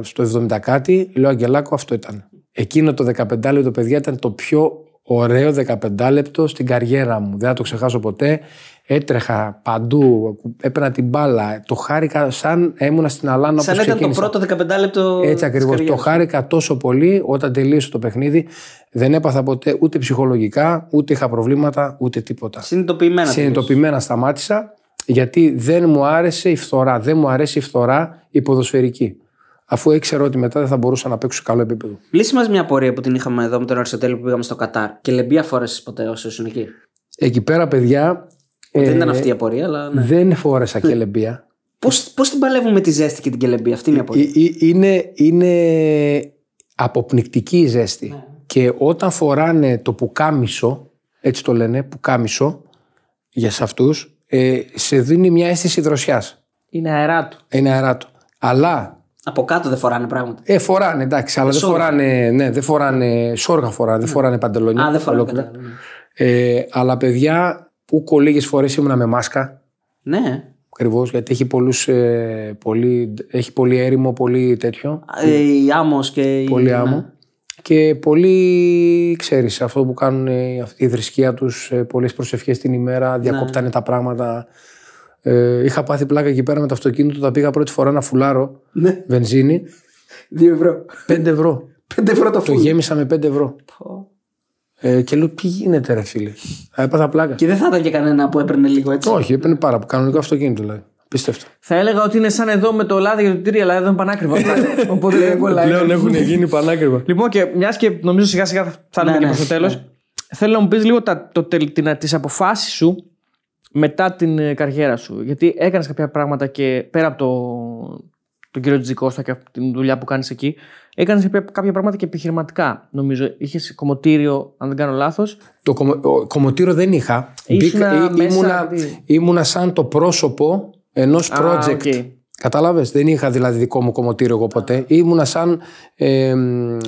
στο 70 κάτι, λέω Αγγελάκο, αυτό ήταν. Εκείνο το 15 λεπτό, παιδιά, ήταν το πιο ωραίο 15 λεπτό στην καριέρα μου. Δεν θα το ξεχάσω ποτέ. Έτρεχα παντού, έπαιρνα την μπάλα. Το χάρηκα σαν έμουνα στην Αλάνα Σαν ήταν ξεκίνησα. το πρώτο 15 λεπτό. Έτσι ακριβώς. Το χάρηκα τόσο πολύ όταν τελείωσε το παιχνίδι. Δεν έπαθα ποτέ ούτε ψυχολογικά, ούτε είχα προβλήματα, ούτε τίποτα. Συνειδητοποιημένα. Συνειδητοποιημένα σταμάτησα γιατί δεν μου άρεσε η φθορά. Δεν μου αρέσει η φθορά η ποδοσφαιρική αφού ήξερα ότι μετά δεν θα μπορούσα να παίξω σε καλό επίπεδο. Λύση μας μια πορεία που την είχαμε εδώ με τον Αριστοτέλη που πήγαμε στο Κατάρ. Και λεμπία φόρεσες ποτέ όσο ήσουν εκεί. Εκεί πέρα, παιδιά. Ε, δεν ήταν αυτή η απορία, αλλά. Ναι. Δεν φόρεσα και λεμπία. Πώς την παλεύουμε τη ζέστη και την κελεμπία, αυτή είναι η ε, απορία. Ε, ε, είναι, είναι αποπνικτική η ζέστη. Ναι. Και όταν φοράνε το πουκάμισο, έτσι το λένε, πουκάμισο, για σε αυτούς, ε, σε δίνει μια αίσθηση δροσιάς. Είναι αεράτο. Είναι αεράτο. Αλλά από κάτω δεν φοράνε πράγματα. Ε, φοράνε, εντάξει, αλλά δεν φοράνε, ναι, δεν φοράνε σόργα φοράνε, δεν ναι. φοράνε παντελόνια. Α, δεν φοράνε. Ναι. Ε, αλλά παιδιά, ούκο λίγες φορές ήμουνα με μάσκα. Ναι. Ακριβώς, γιατί έχει, πολλούς, ε, πολύ, έχει πολύ έρημο, πολύ τέτοιο. Ε, η άμμος και η. Πολύ ναι. άμμο. Και πολύ, ξέρεις, αυτό που κάνουν αυτή ε, η θρησκεία τους, πολλές προσευχές την ημέρα, διακόπτανε τα πράγματα. Ε, είχα πάθει πλάκα εκεί πέρα με το αυτοκίνητο. Τα πήγα πρώτη φορά να φουλάρω ναι. βενζίνη. 2 ευρώ. 5 ευρώ. 5 ευρώ το, το γέμισα με 5 ευρώ. Ε, και λέω, τι γίνεται, ρε φίλε. Ε, έπαθα πλάκα. Και δεν θα ήταν και κανένα που έπαιρνε λίγο έτσι. Όχι, έπαιρνε πάρα πολύ. Κανονικό αυτοκίνητο δηλαδή. Πίστευτο. Θα έλεγα ότι είναι σαν εδώ με το λάδι για το τυρί, αλλά εδώ είναι πανάκριβο. Οπότε δεν λάδι. Πλέον έχουν γίνει πανάκριβο. Λοιπόν, και μιας και νομίζω σιγά σιγά θα ναι, και ναι. προς το τέλος. Ναι. Θέλω να μου πεις λίγο τις αποφάσεις σου μετά την ε, καριέρα σου. Γιατί έκανες κάποια πράγματα και πέρα από το, τον κύριο Τζικώστα και από την δουλειά που κάνεις εκεί, έκανες κάποια πράγματα και επιχειρηματικά. Νομίζω είχες κομμωτήριο, αν δεν κάνω λάθος. Το κομμω, κομμωτήριο δεν είχα. Μπήκ, ήμουνα, σαν το πρόσωπο ενός project. Okay. Κατάλαβες, δεν είχα δηλαδή δικό μου κομμωτήριο εγώ ποτέ. Ήμουνα σαν. Ε,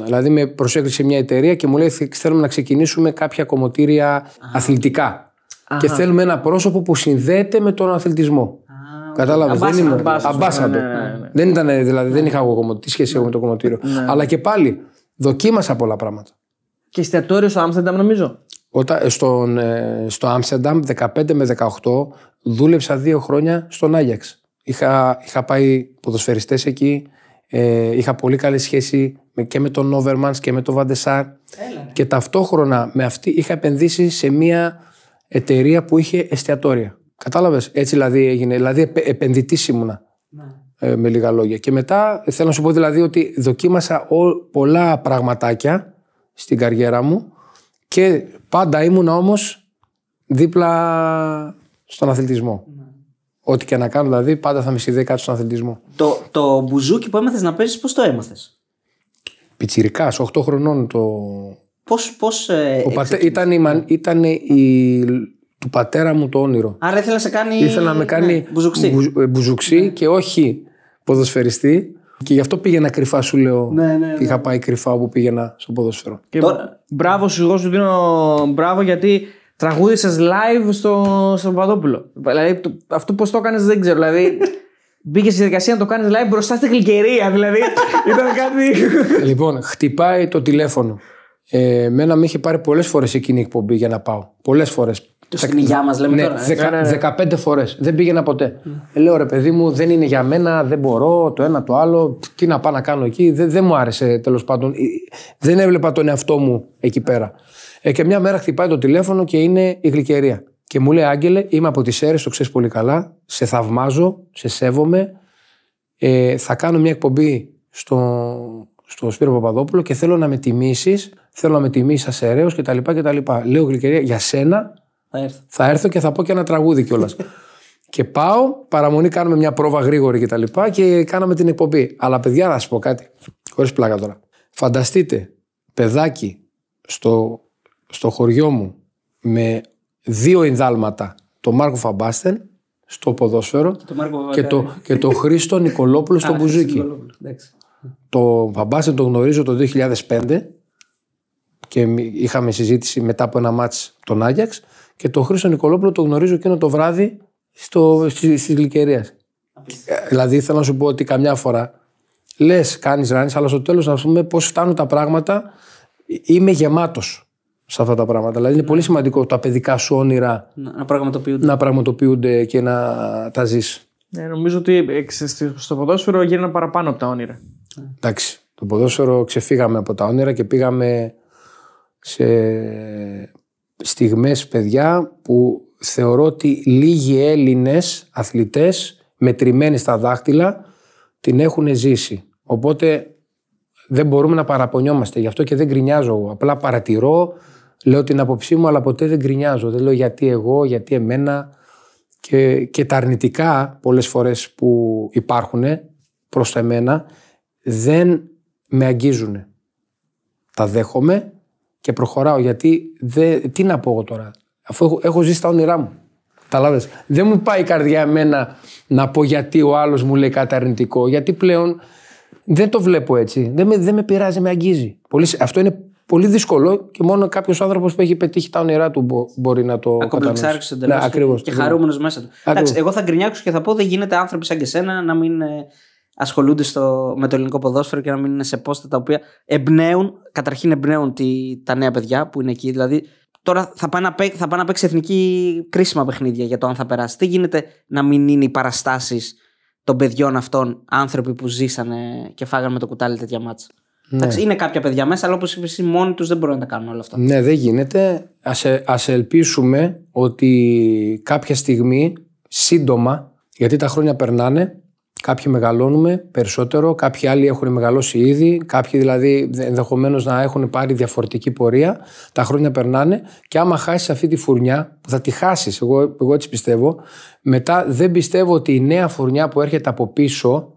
δηλαδή, με προσέγγισε μια εταιρεία και μου λέει: Θέλουμε να ξεκινήσουμε κάποια κομμωτήρια αθλητικά. Και θέλουμε ένα πρόσωπο που συνδέεται με τον αθλητισμό. Κατάλαβες. Δεν ήμουν. Ναι, Αμπάσαντο. Ναι, ναι, δεν ήταν, δηλαδή, δεν είχα εγώ κομμωτήριο. Τι σχέση έχω με το κομμωτήριο. Αλλά και πάλι δοκίμασα πολλά πράγματα. Και εστιατόριο στο Άμστερνταμ, νομίζω. Ε, στον, ε, στο Άμστερνταμ, 15 με 18, δούλεψα δύο χρόνια στον Άγιαξ. Είχα, είχα πάει ποδοσφαιριστές εκεί, ε, είχα πολύ καλή σχέση και με τον Νόβερμανς και με τον Βαντεσάρ και ταυτόχρονα με αυτή είχα επενδύσει σε μια εταιρεία που είχε εστιατόρια. Κατάλαβες. Έτσι δηλαδή έγινε. Δηλαδή επενδυτής ήμουνα. Ναι. Ε, με λίγα λόγια. Και μετά θέλω να σου πω δηλαδή ότι δοκίμασα ό, πολλά πραγματάκια στην καριέρα μου και πάντα ήμουνα όμως δίπλα στον αθλητισμό. Ναι. Ό,τι και να κάνω, δηλαδή πάντα θα με συνδέει κάτι στον αθλητισμό. Το, το μπουζούκι που έμαθες να παίζεις, πώς το έμαθες. Πιτσυρικά, 8 χρονών το, Πώς, ε, ήταν, η, ήταν του πατέρα μου το όνειρο. Άρα ήθελα να σε κάνει. Ήθελα να με κάνει ναι, μπουζουξή, ε, ναι. και όχι ποδοσφαιριστή. Και γι' αυτό πήγαινα κρυφά, σου λέω. Ναι, ναι, ναι, Είχα πάει κρυφά όπου πήγαινα στο ποδόσφαιρο. Και Τώρα... Μπράβο, σου, εγώ σου δίνω μπράβο γιατί τραγούδισες live στο, στον Παπαδόπουλο. Δηλαδή, αυτό πώς το έκανες δεν ξέρω. Δηλαδή, μπήκες στη διαδικασία να το κάνεις live μπροστά στη γλυκερία. Δηλαδή, ήταν κάτι. λοιπόν, χτυπάει το τηλέφωνο. Ε, μένα με είχε πάρει πολλές φορές εκείνη η εκπομπή για να πάω. Πολλές φορές. Το στην υγειά μας λέμε ναι, τώρα. Ε. Δεκα, ναι, ναι, 15 ναι. φορές. Δεν πήγαινα ποτέ. Mm. Ε, λέω ρε παιδί μου, δεν είναι για μένα, δεν μπορώ, το ένα το άλλο. Τι να πάω να κάνω εκεί. Δεν, δεν μου άρεσε τέλος πάντων. Ε, δεν έβλεπα τον εαυτό μου εκεί πέρα. Ε, και μια μέρα χτυπάει το τηλέφωνο και είναι η γλυκερία. Και μου λέει Άγγελε, είμαι από τις αίρες, το ξέρεις πολύ καλά. Σε θαυμάζω, σε σέβομαι. Ε, θα κάνω μια εκπομπή στο, στο Σπύρο Παπαδόπουλο και θέλω να με τιμήσεις, θέλω να με τιμήσεις ασαιρέω κτλ. κτλ. Λέω γλυκερία για σένα. Θα έρθω. θα έρθω και θα πω και ένα τραγούδι κιόλας. και πάω, παραμονή κάνουμε μια πρόβα γρήγορη κτλ. Και, τα λοιπά και κάναμε την εκπομπή. Αλλά παιδιά, να σας πω κάτι. Χωρίς πλάκα τώρα. Φανταστείτε, παιδάκι στο, στο χωριό μου με δύο ενδάλματα, το Μάρκο Φαμπάστεν στο ποδόσφαιρο και, το, και, το, και Χρήστο Νικολόπουλο στο μπουζίκι. Το Βαμπάστεν το γνωρίζω το 2005 και είχαμε συζήτηση μετά από ένα μάτς τον Άγιαξ και τον Χρήστο Νικολόπουλο το γνωρίζω εκείνο το βράδυ στο, στη, ε, Δηλαδή θέλω να σου πω ότι καμιά φορά λες, κάνεις ράνις, αλλά στο τέλος να πούμε πώς φτάνουν τα πράγματα. Ε, είμαι γεμάτος σε αυτά τα πράγματα. Δηλαδή είναι πολύ σημαντικό τα παιδικά σου όνειρα να, πραγματοποιούνται. πραγματοποιούνται και να τα ζεις. Ναι, νομίζω ότι ε, στο ποδόσφαιρο γίνανε παραπάνω από τα όνειρα. Ναι. Εντάξει, το ποδόσφαιρο ξεφύγαμε από τα όνειρα και πήγαμε σε στιγμές παιδιά που θεωρώ ότι λίγοι Έλληνες αθλητές μετρημένοι στα δάχτυλα την έχουν ζήσει. Οπότε δεν μπορούμε να παραπονιόμαστε. Γι' αυτό και δεν γκρινιάζω. Απλά παρατηρώ, λέω την άποψή μου, αλλά ποτέ δεν γκρινιάζω. Δεν λέω γιατί εγώ, γιατί εμένα. Και, και τα αρνητικά πολλές φορές που υπάρχουν προς εμένα δεν με αγγίζουν. Τα δέχομαι και προχωράω γιατί τι να πω εγώ τώρα αφού έχω, έχω ζήσει τα όνειρά μου. Καταλάβες. Δεν μου πάει η καρδιά εμένα να πω γιατί ο άλλος μου λέει κάτι αρνητικό γιατί πλέον δεν το βλέπω έτσι. Δεν με, δεν με πειράζει, με αγγίζει. Πολύ, αυτό είναι πολύ δύσκολο και μόνο κάποιος άνθρωπος που έχει πετύχει τα όνειρά του μπορεί να το κατανοήσει. Ναι, και, και χαρούμενος μέσα του. Εντάξει, εγώ θα γκρινιάξω και θα πω: Δεν γίνεται άνθρωποι σαν και σένα να μην ε, ασχολούνται στο, με το ελληνικό ποδόσφαιρο και να μην είναι σε πόστα τα οποία εμπνέουν, καταρχήν εμπνέουν τα νέα παιδιά που είναι εκεί. Δηλαδή, τώρα θα πάει, να παίξει εθνική κρίσιμα παιχνίδια για το αν θα περάσει. Τι γίνεται να μην είναι οι παραστάσεις των παιδιών αυτών άνθρωποι που ζήσανε και φάγανε με το κουτάλι τέτοια μάτσα. Ναι. Είναι κάποια παιδιά μέσα, αλλά όπως είπες, μόνοι τους δεν μπορούν να τα κάνουν όλα αυτά. Ναι, δεν γίνεται. Ας ε, ελπίσουμε ότι κάποια στιγμή σύντομα, γιατί τα χρόνια περνάνε, Κάποιοι μεγαλώνουμε περισσότερο, κάποιοι άλλοι έχουν μεγαλώσει ήδη, κάποιοι δηλαδή ενδεχομένως να έχουν πάρει διαφορετική πορεία. Τα χρόνια περνάνε και άμα χάσεις αυτή τη φουρνιά, που θα τη χάσεις, εγώ, εγώ έτσι πιστεύω, μετά δεν πιστεύω ότι η νέα φουρνιά που έρχεται από πίσω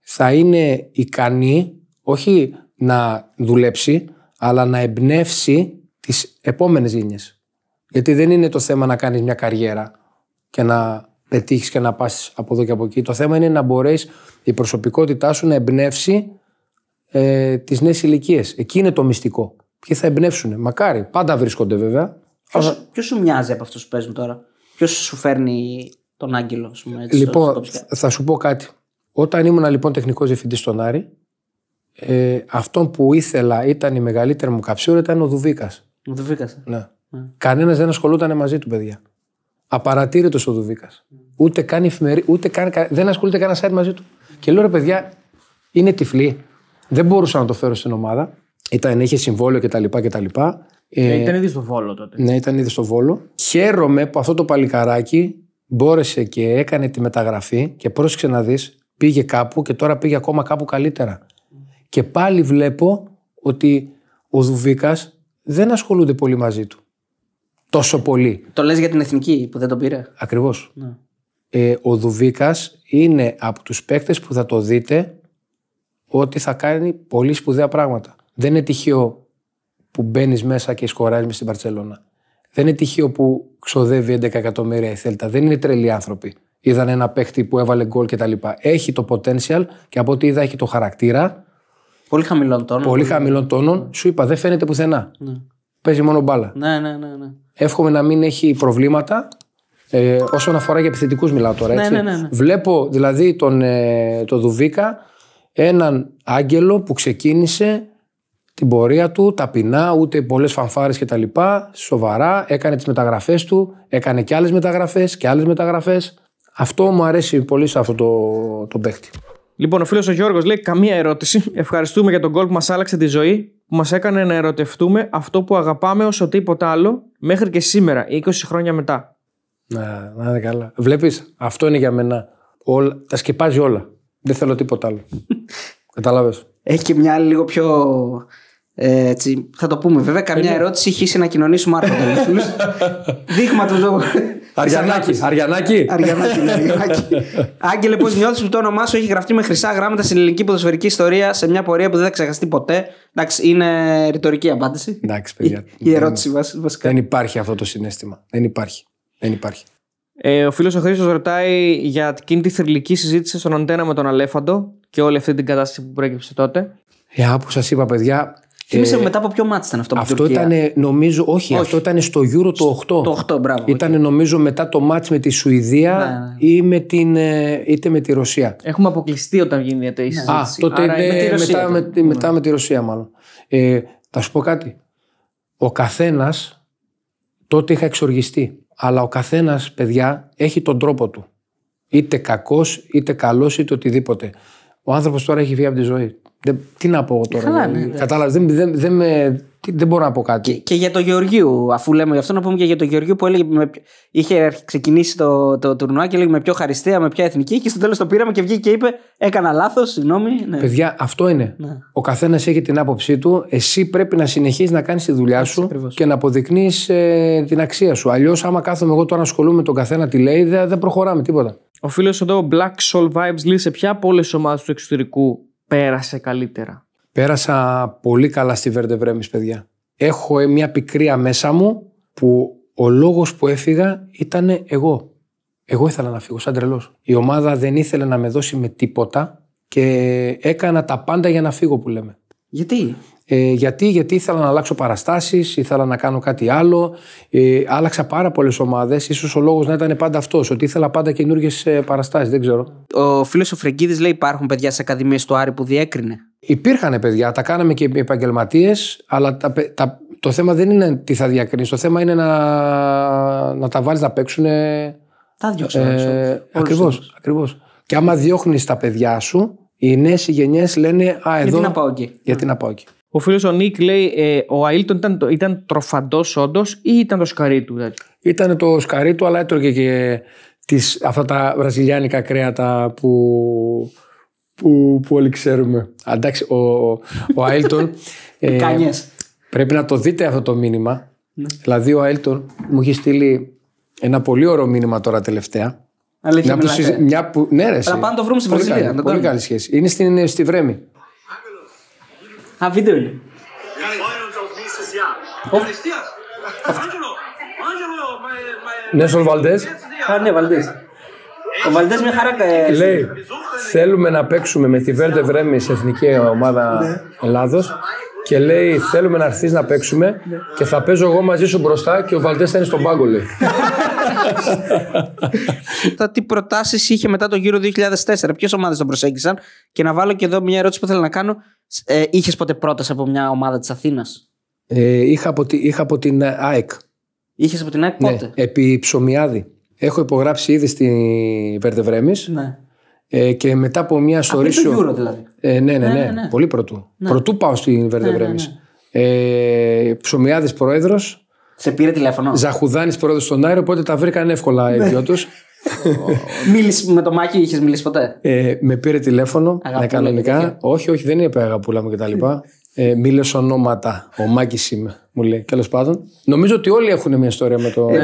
θα είναι ικανή όχι να δουλέψει, αλλά να εμπνεύσει τις επόμενες γενιές. Γιατί δεν είναι το θέμα να κάνεις μια καριέρα και να πετύχεις και να πας από εδώ και από εκεί. Το θέμα είναι να μπορέσει η προσωπικότητά σου να εμπνεύσει ε, τις νέες ηλικίες. Εκεί είναι το μυστικό. Ποιοι θα εμπνεύσουν. Μακάρι. Πάντα βρίσκονται βέβαια. Ποιος σου μοιάζει από αυτούς που παίζουν τώρα, Ποιος σου φέρνει τον Άγγελο, ας πούμε. Έτσι, λοιπόν, θα σου πω κάτι. Όταν ήμουν λοιπόν τεχνικός διευθυντής στον Άρη, ε, που ήθελα ήταν η μεγαλύτερη μου καψούρα ήταν ο Δουβίκας. Ο Δουβίκας. Ε. Ναι. ναι. Κανένας δεν ασχολούταν μαζί του, παιδιά. Απαρατήρητος ο Δουβίκας. Ναι. Ούτε καν εφημερί, ούτε καν, δεν ασχολείται κανένα site μαζί του. Και λέω ρε παιδιά, είναι τυφλή. Δεν μπορούσα να το φέρω στην ομάδα. Ήταν, είχε συμβόλαιο κτλ. Και ναι, Ε, ήταν ήδη στο Βόλο τότε. Ναι, ήταν ήδη στο Βόλο. Χαίρομαι που αυτό το παλικαράκι μπόρεσε και έκανε τη μεταγραφή και πρόσεξε να δεις, πήγε κάπου και τώρα πήγε ακόμα κάπου καλύτερα. Και πάλι βλέπω ότι ο Δουβίκας δεν ασχολούνται πολύ μαζί του. Τόσο πολύ. Το λες για την εθνική που δεν τον πήρε. Ακριβώς. Ναι ε, ο Δουβίκας είναι από τους παίκτες που θα το δείτε ότι θα κάνει πολύ σπουδαία πράγματα. Δεν είναι τυχαίο που μπαίνεις μέσα και σκοράζει στην Παρσελώνα. Δεν είναι τυχαίο που ξοδεύει 11 εκατομμύρια η Θέλτα. Δεν είναι τρελοί άνθρωποι. Είδαν ένα παίχτη που έβαλε γκολ κτλ. Έχει το potential και από ό,τι είδα έχει το χαρακτήρα. Πολύ χαμηλών τόνων. Πολύ χαμηλών τόνων. Σου είπα, δεν φαίνεται πουθενά. Ναι. Παίζει μόνο μπάλα. Ναι, ναι, ναι, ναι. Εύχομαι να μην έχει προβλήματα ε, όσον αφορά για επιθετικούς, μιλάω τώρα. Ναι, έτσι. Ναι, ναι, ναι. Βλέπω δηλαδή τον ε, το Δουβίκα έναν άγγελο που ξεκίνησε την πορεία του ταπεινά, ούτε πολλές φανφάρες κτλ. Σοβαρά, έκανε τις μεταγραφές του, έκανε και άλλες μεταγραφές και άλλες μεταγραφές. Αυτό μου αρέσει πολύ σε αυτό το, το παίχτη. Λοιπόν, ο φίλος ο Γιώργος λέει: Καμία ερώτηση. Ευχαριστούμε για τον κόλ που μας άλλαξε τη ζωή, που μας έκανε να ερωτευτούμε αυτό που αγαπάμε όσο τίποτα άλλο μέχρι και σήμερα, 20 χρόνια μετά. Να, να είναι καλά. Βλέπεις, αυτό είναι για μένα. Όλα, τα σκεπάζει όλα. Δεν θέλω τίποτα άλλο. Κατάλαβες. Έχει και μια άλλη λίγο πιο. Ε, έτσι, θα το πούμε. Βέβαια, καμιά είναι... ερώτηση χύσει να κοινωνήσουμε άρθρο. Δείγμα του λόγου. Αριανάκη. Αριανάκης. Αριανάκη. Ναι, Άγγελε, πώς νιώθεις που το όνομά σου έχει γραφτεί με χρυσά γράμματα στην ελληνική ποδοσφαιρική ιστορία σε μια πορεία που δεν θα ξεχαστεί ποτέ. Εντάξει, είναι ρητορική απάντηση. Εντάξει, παιδιά. Η, η ερώτηση βασικά. Δεν υπάρχει αυτό το συνέστημα. Δεν υπάρχει. Δεν υπάρχει. Ε, ο φίλος ο Χρήστος ρωτάει για την τη θρηλυκή συζήτηση στον Αντένα με τον Αλέφαντο και όλη αυτή την κατάσταση που προέκυψε τότε. Ε, που σας είπα, παιδιά. Θυμήσε ε, μετά από ποιο μάτι ήταν αυτό που Αυτό ήταν, νομίζω, όχι, αυτό ήταν στο Euro το 8. Το 8, μπράβο. Ήταν, νομίζω, μετά το μάτι με τη Σουηδία ναι, ναι, ναι. ή με την, ε, είτε με τη Ρωσία. Έχουμε αποκλειστεί όταν γίνεται η συζήτηση. Α, τότε Άρα, μετά, με, μετά με τη Ρωσία, μάλλον. Ε, θα σου πω κάτι. Ο καθένας τότε είχα εξοργιστεί. Αλλά ο καθένας, παιδιά, έχει τον τρόπο του. Είτε κακός, είτε καλός, είτε οτιδήποτε. Ο άνθρωπος τώρα έχει βγει από τη ζωή. τι να πω τώρα. Ναι, δηλαδή, Κατάλαβες. Δεν, δεν, δεν, με, δεν μπορώ να πω κάτι. Και, για το Γεωργίου, αφού λέμε γι' αυτό, να πούμε και για το Γεωργίου που έλεγε με, είχε ξεκινήσει το, το τουρνουά και έλεγε με πιο χαριστέα, με ποια εθνική. Και στο τέλος το πήραμε και βγήκε και είπε: Έκανα λάθος, συγγνώμη. Ναι. Παιδιά, αυτό είναι. Ναι. Ο καθένας έχει την άποψή του. Εσύ πρέπει να συνεχίζει να κάνεις τη δουλειά σου και να αποδεικνύεις ε, την αξία σου. Αλλιώς, άμα κάθομαι εγώ τώρα να ασχολούμαι με τον καθένα τι λέει, δεν προχωράμε τίποτα. Ο φίλος εδώ, Black Soul Vibes, λέει σε ποια από όλες ομάδες του εξωτερικού πέρασε καλύτερα. Πέρασα πολύ καλά στη Βέρντε Βρέμις, παιδιά. Έχω ε, μια πικρία μέσα μου που ο λόγος που έφυγα ήταν εγώ. Εγώ ήθελα να φύγω σαν τρελός. Η ομάδα δεν ήθελε να με δώσει με τίποτα και έκανα τα πάντα για να φύγω που λέμε. Γιατί? Ε, γιατί, γιατί ήθελα να αλλάξω παραστάσεις, ήθελα να κάνω κάτι άλλο. Ε, άλλαξα πάρα πολλές ομάδες. ίσως ο λόγος να ήταν πάντα αυτός, ότι ήθελα πάντα καινούργιες παραστάσεις. Δεν ξέρω. Ο φίλος ο Φρεγκίδης λέει: Υπάρχουν παιδιά σε ακαδημίες του Άρη που διέκρινε. Υπήρχαν παιδιά, τα κάναμε και επαγγελματίες, αλλά το θέμα δεν είναι τι θα διακρίνεις. Το θέμα είναι να, τα βάλεις να παίξουν. Τα δυο ε, Ακριβώ. Και άμα διώχνεις τα παιδιά σου, οι νέες γενιές λένε Α, εδώ. Γιατί να πάω εκεί. Γιατί να πάω εκεί. Ο φίλος ο Νίκ λέει: ε, Ο Αίλτον ήταν, ήταν τροφαντός όντως ή ήταν το σκαρί του. Δηλαδή. Ήταν το σκαρί του, αλλά έτρωγε και αυτά τα βραζιλιάνικα κρέατα που που, που όλοι ξέρουμε. Αντάξει, ο, ο Άιλτον. ε, πρέπει να το δείτε αυτό το μήνυμα. Ναι. Δηλαδή, ο Άιλτον μου έχει στείλει ένα πολύ ωραίο μήνυμα τώρα τελευταία. Αλήθεια, μια που, μια που... Ναι, ρε, Αλλά το βρούμε στη Βραζιλία. Πολύ, καλή, πολύ καλή σχέση. Είναι στην, στη Βρέμη. Α, βίντεο είναι. Νέσον ναι, Βαλντές. Α, ναι, Βαλτέ. Ο Βαλτέ μια χαρά... Ε, Λέει, ε, θέλουμε να παίξουμε με τη Βέρντε Βρέμι σε εθνική ομάδα ναι. Ελλάδος. Και λέει: Θέλουμε να έρθεις να παίξουμε ναι. και θα παίζω εγώ μαζί σου μπροστά και ο Βαλτές θα είναι στον πάγκο, λέει. τι προτάσεις είχε μετά το γύρο 2004, ποιες ομάδες τον προσέγγισαν. Και να βάλω και εδώ μια ερώτηση που θέλω να κάνω. Ε, είχες ποτέ πρόταση από μια ομάδα της Αθήνας. Ε, είχα, από είχα την ε, ΑΕΚ. Είχες από την ΑΕΚ ναι, πότε. Ναι, επί Ψωμιάδη. Έχω υπογράψει ήδη στην Βερδεβρέμη. Ναι. Ε, και μετά από μια το δηλαδή. Ε, ναι ναι ναι, ναι, ναι, ναι, Πολύ πρωτού. Ναι. Πρωτού πάω στην ναι. Ε, Ψωμιάδης πρόεδρος. Σε πήρε τηλέφωνο. Ζαχουδάνης πρόεδρος στον Άιρο, οπότε τα βρήκαν εύκολα οι δυο τους. Μίλησες με το Μάκη, είχες μιλήσει ποτέ. Ε, με πήρε τηλέφωνο, αγαπούλα, κανονικά. Όχι, όχι, δεν είπε αγαπούλα μου κτλ. Ε, ονόματα. Ο Μάκης είμαι, μου λέει. Τέλος πάντων. Νομίζω ότι όλοι έχουν μια ιστορία με το. ναι,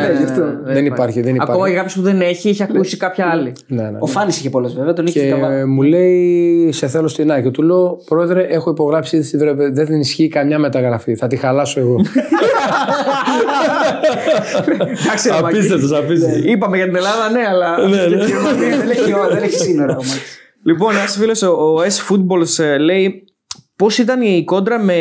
δεν υπάρχει, δεν υπάρχει. Ακόμα κάποιος που δεν έχει, έχει ακούσει κάποια άλλη. Ναι, ναι, Ο Φάνης είχε πολλές βέβαια, τον είχε και Μου λέει, σε θέλω στην άκρη. Του λέω, Πρόεδρε, έχω υπογράψει ήδη Δεν ισχύει καμιά μεταγραφή. Θα τη χαλάσω εγώ. Απίστευτος, απίστευτος. Είπαμε για την Ελλάδα, ναι, αλλά. Δεν έχει σύνορα. Λοιπόν, ένα φίλο, ο S Football λέει Πώς ήταν η κόντρα με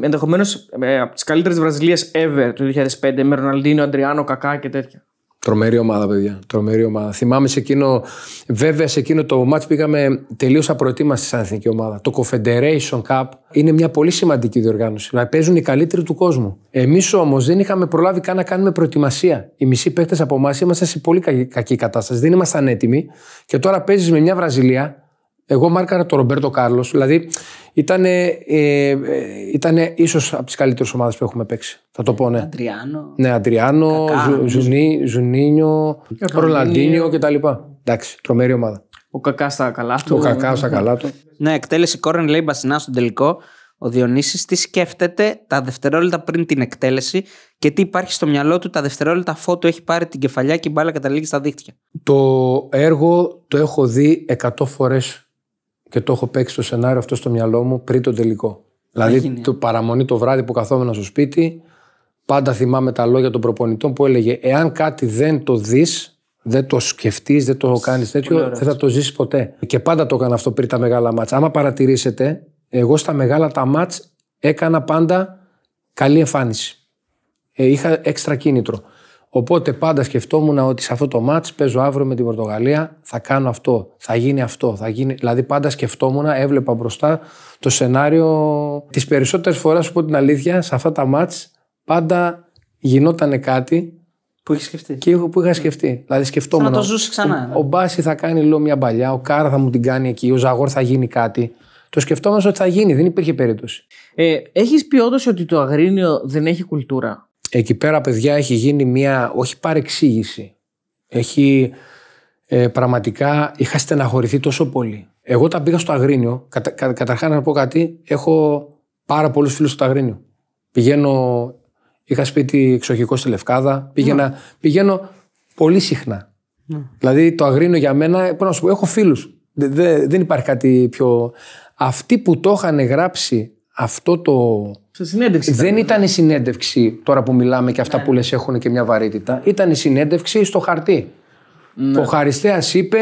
ενδεχομένως ε, από τις καλύτερες Βραζιλίες ever του 2005 με Ροναλντίνο, Αντριάνο, Κακά και τέτοια. Τρομερή ομάδα, παιδιά. Τρομερή ομάδα. Θυμάμαι σε εκείνο, βέβαια σε εκείνο το μάτς πήγαμε τελείως απροετοίμαστοι σαν εθνική ομάδα. Το Confederation Cup είναι μια πολύ σημαντική διοργάνωση. Να παίζουν οι καλύτεροι του κόσμου. Εμείς όμως δεν είχαμε προλάβει καν να κάνουμε προετοιμασία. Οι μισοί παίχτε από εμάς ήμασταν σε πολύ κακή κατάσταση. Δεν ήμασταν έτοιμοι. Και τώρα παίζεις με μια Βραζιλία. Εγώ μάρκαρα τον Ρομπέρτο Κάρλος. Δηλαδή ήταν ήτανε ε, ε, ίσως από τις καλύτερες ομάδες που έχουμε παίξει. Θα το πω, ναι. Αντριάνο. Ναι, Αντριάνο, Ζουνίνιο, Ρολαντίνιο κτλ. Εντάξει, τρομερή ομάδα. Ο Κακά στα καλά του. Ο Κακά στα καλά του. Ναι, εκτέλεση κόρεν λέει Μπασινά στον τελικό. Ο Διονύσης τι σκέφτεται τα δευτερόλεπτα πριν την εκτέλεση και τι υπάρχει στο μυαλό του τα δευτερόλεπτα αφού έχει πάρει την κεφαλιά και η μπάλα καταλήγει στα δίχτυα. Το έργο το έχω δει 100 φορές και το έχω παίξει το σενάριο αυτό στο μυαλό μου πριν τον τελικό. Δηλαδή, το παραμονή το βράδυ που καθόμουν στο σπίτι, πάντα θυμάμαι τα λόγια των προπονητών που έλεγε: Εάν κάτι δεν το δεις, δεν το σκεφτείς, δεν το κάνει τέτοιο, δεν θα το ζήσει ποτέ. Και πάντα το έκανα αυτό πριν τα μεγάλα μάτ. Άμα παρατηρήσετε, εγώ στα μεγάλα τα μάτ έκανα πάντα καλή εμφάνιση. Ε, είχα έξτρα κίνητρο. Οπότε πάντα σκεφτόμουν ότι σε αυτό το μάτς παίζω αύριο με την Πορτογαλία, θα κάνω αυτό, θα γίνει αυτό, θα γίνει... Δηλαδή πάντα σκεφτόμουν, έβλεπα μπροστά το σενάριο. τις περισσότερες φορές σου πω την αλήθεια, σε αυτά τα μάτ, πάντα γινόταν κάτι που είχε σκεφτεί. Και που είχα σκεφτεί. Ναι. Δηλαδή σκεφτόμουν. να το ζούσες ξανά. Ο, ε. ο Μπάση θα κάνει λίγο μια παλιά, ο Κάρα θα μου την κάνει εκεί, ο Ζαγόρ θα γίνει κάτι. Το σκεφτόμαστε ότι θα γίνει, δεν υπήρχε περίπτωση. Ε, έχεις πει όντως ότι το Αγρίνιο δεν έχει κουλτούρα. Εκεί πέρα, παιδιά, έχει γίνει μια, όχι παρεξήγηση. Έχει ε, πραγματικά, είχα στεναχωρηθεί τόσο πολύ. Εγώ τα πήγα στο Αγρίνιο. Κατα, κα, καταρχά, να πω κάτι, έχω πάρα πολλούς φίλους στο Αγρίνιο. Πηγαίνω, είχα σπίτι εξοχικό στη Λευκάδα. Πήγαινα, ναι. Πηγαίνω πολύ συχνά. Ναι. Δηλαδή, το Αγρίνιο για μένα, να σου πω, έχω φίλους. δεν υπάρχει κάτι πιο. Αυτοί που το είχαν γράψει αυτό το. Σε συνέντευξη. Δεν δηλαδή. ήταν η συνέντευξη τώρα που μιλάμε και αυτά ναι. που λες έχουν και μια βαρύτητα. Ήταν η συνέντευξη στο χαρτί. Ναι. Ο Χαριστέας είπε,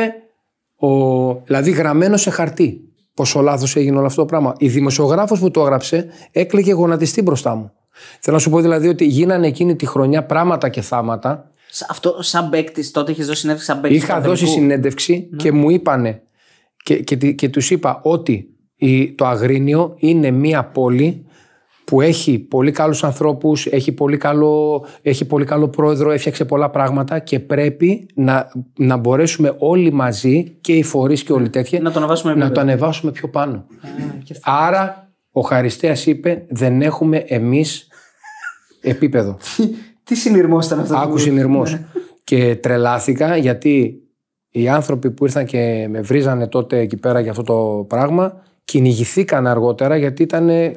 ο... δηλαδή γραμμένος σε χαρτί. Πόσο λάθος έγινε όλο αυτό το πράγμα. Η δημοσιογράφος που το έγραψε έκλαιγε γονατιστή μπροστά μου. Θέλω να σου πω δηλαδή ότι γίνανε εκείνη τη χρονιά πράγματα και θάματα. Αυτό σαν παίκτης, τότε είχες δώσει συνέντευξη σαν Είχα δώσει συνέντευξη και ναι. μου είπανε και, και, και τους είπα ότι το Αγρίνιο είναι μια πόλη που έχει πολύ καλούς ανθρώπους, έχει πολύ καλό, έχει πολύ καλό πρόεδρο, έφτιαξε πολλά πράγματα και πρέπει να, να μπορέσουμε όλοι μαζί και οι φορείς και όλοι ναι. τέτοιοι... να το ανεβάσουμε, να το ανεβάσουμε πιο πάνω. Άρα ο Χαριστέας είπε δεν έχουμε εμείς επίπεδο. Τι συνειρμός ήταν αυτό. Άκου συνειρμός. και τρελάθηκα γιατί οι άνθρωποι που ήρθαν και με βρίζανε τότε εκεί πέρα για αυτό το πράγμα κυνηγηθήκαν αργότερα γιατί, ήταν, ε,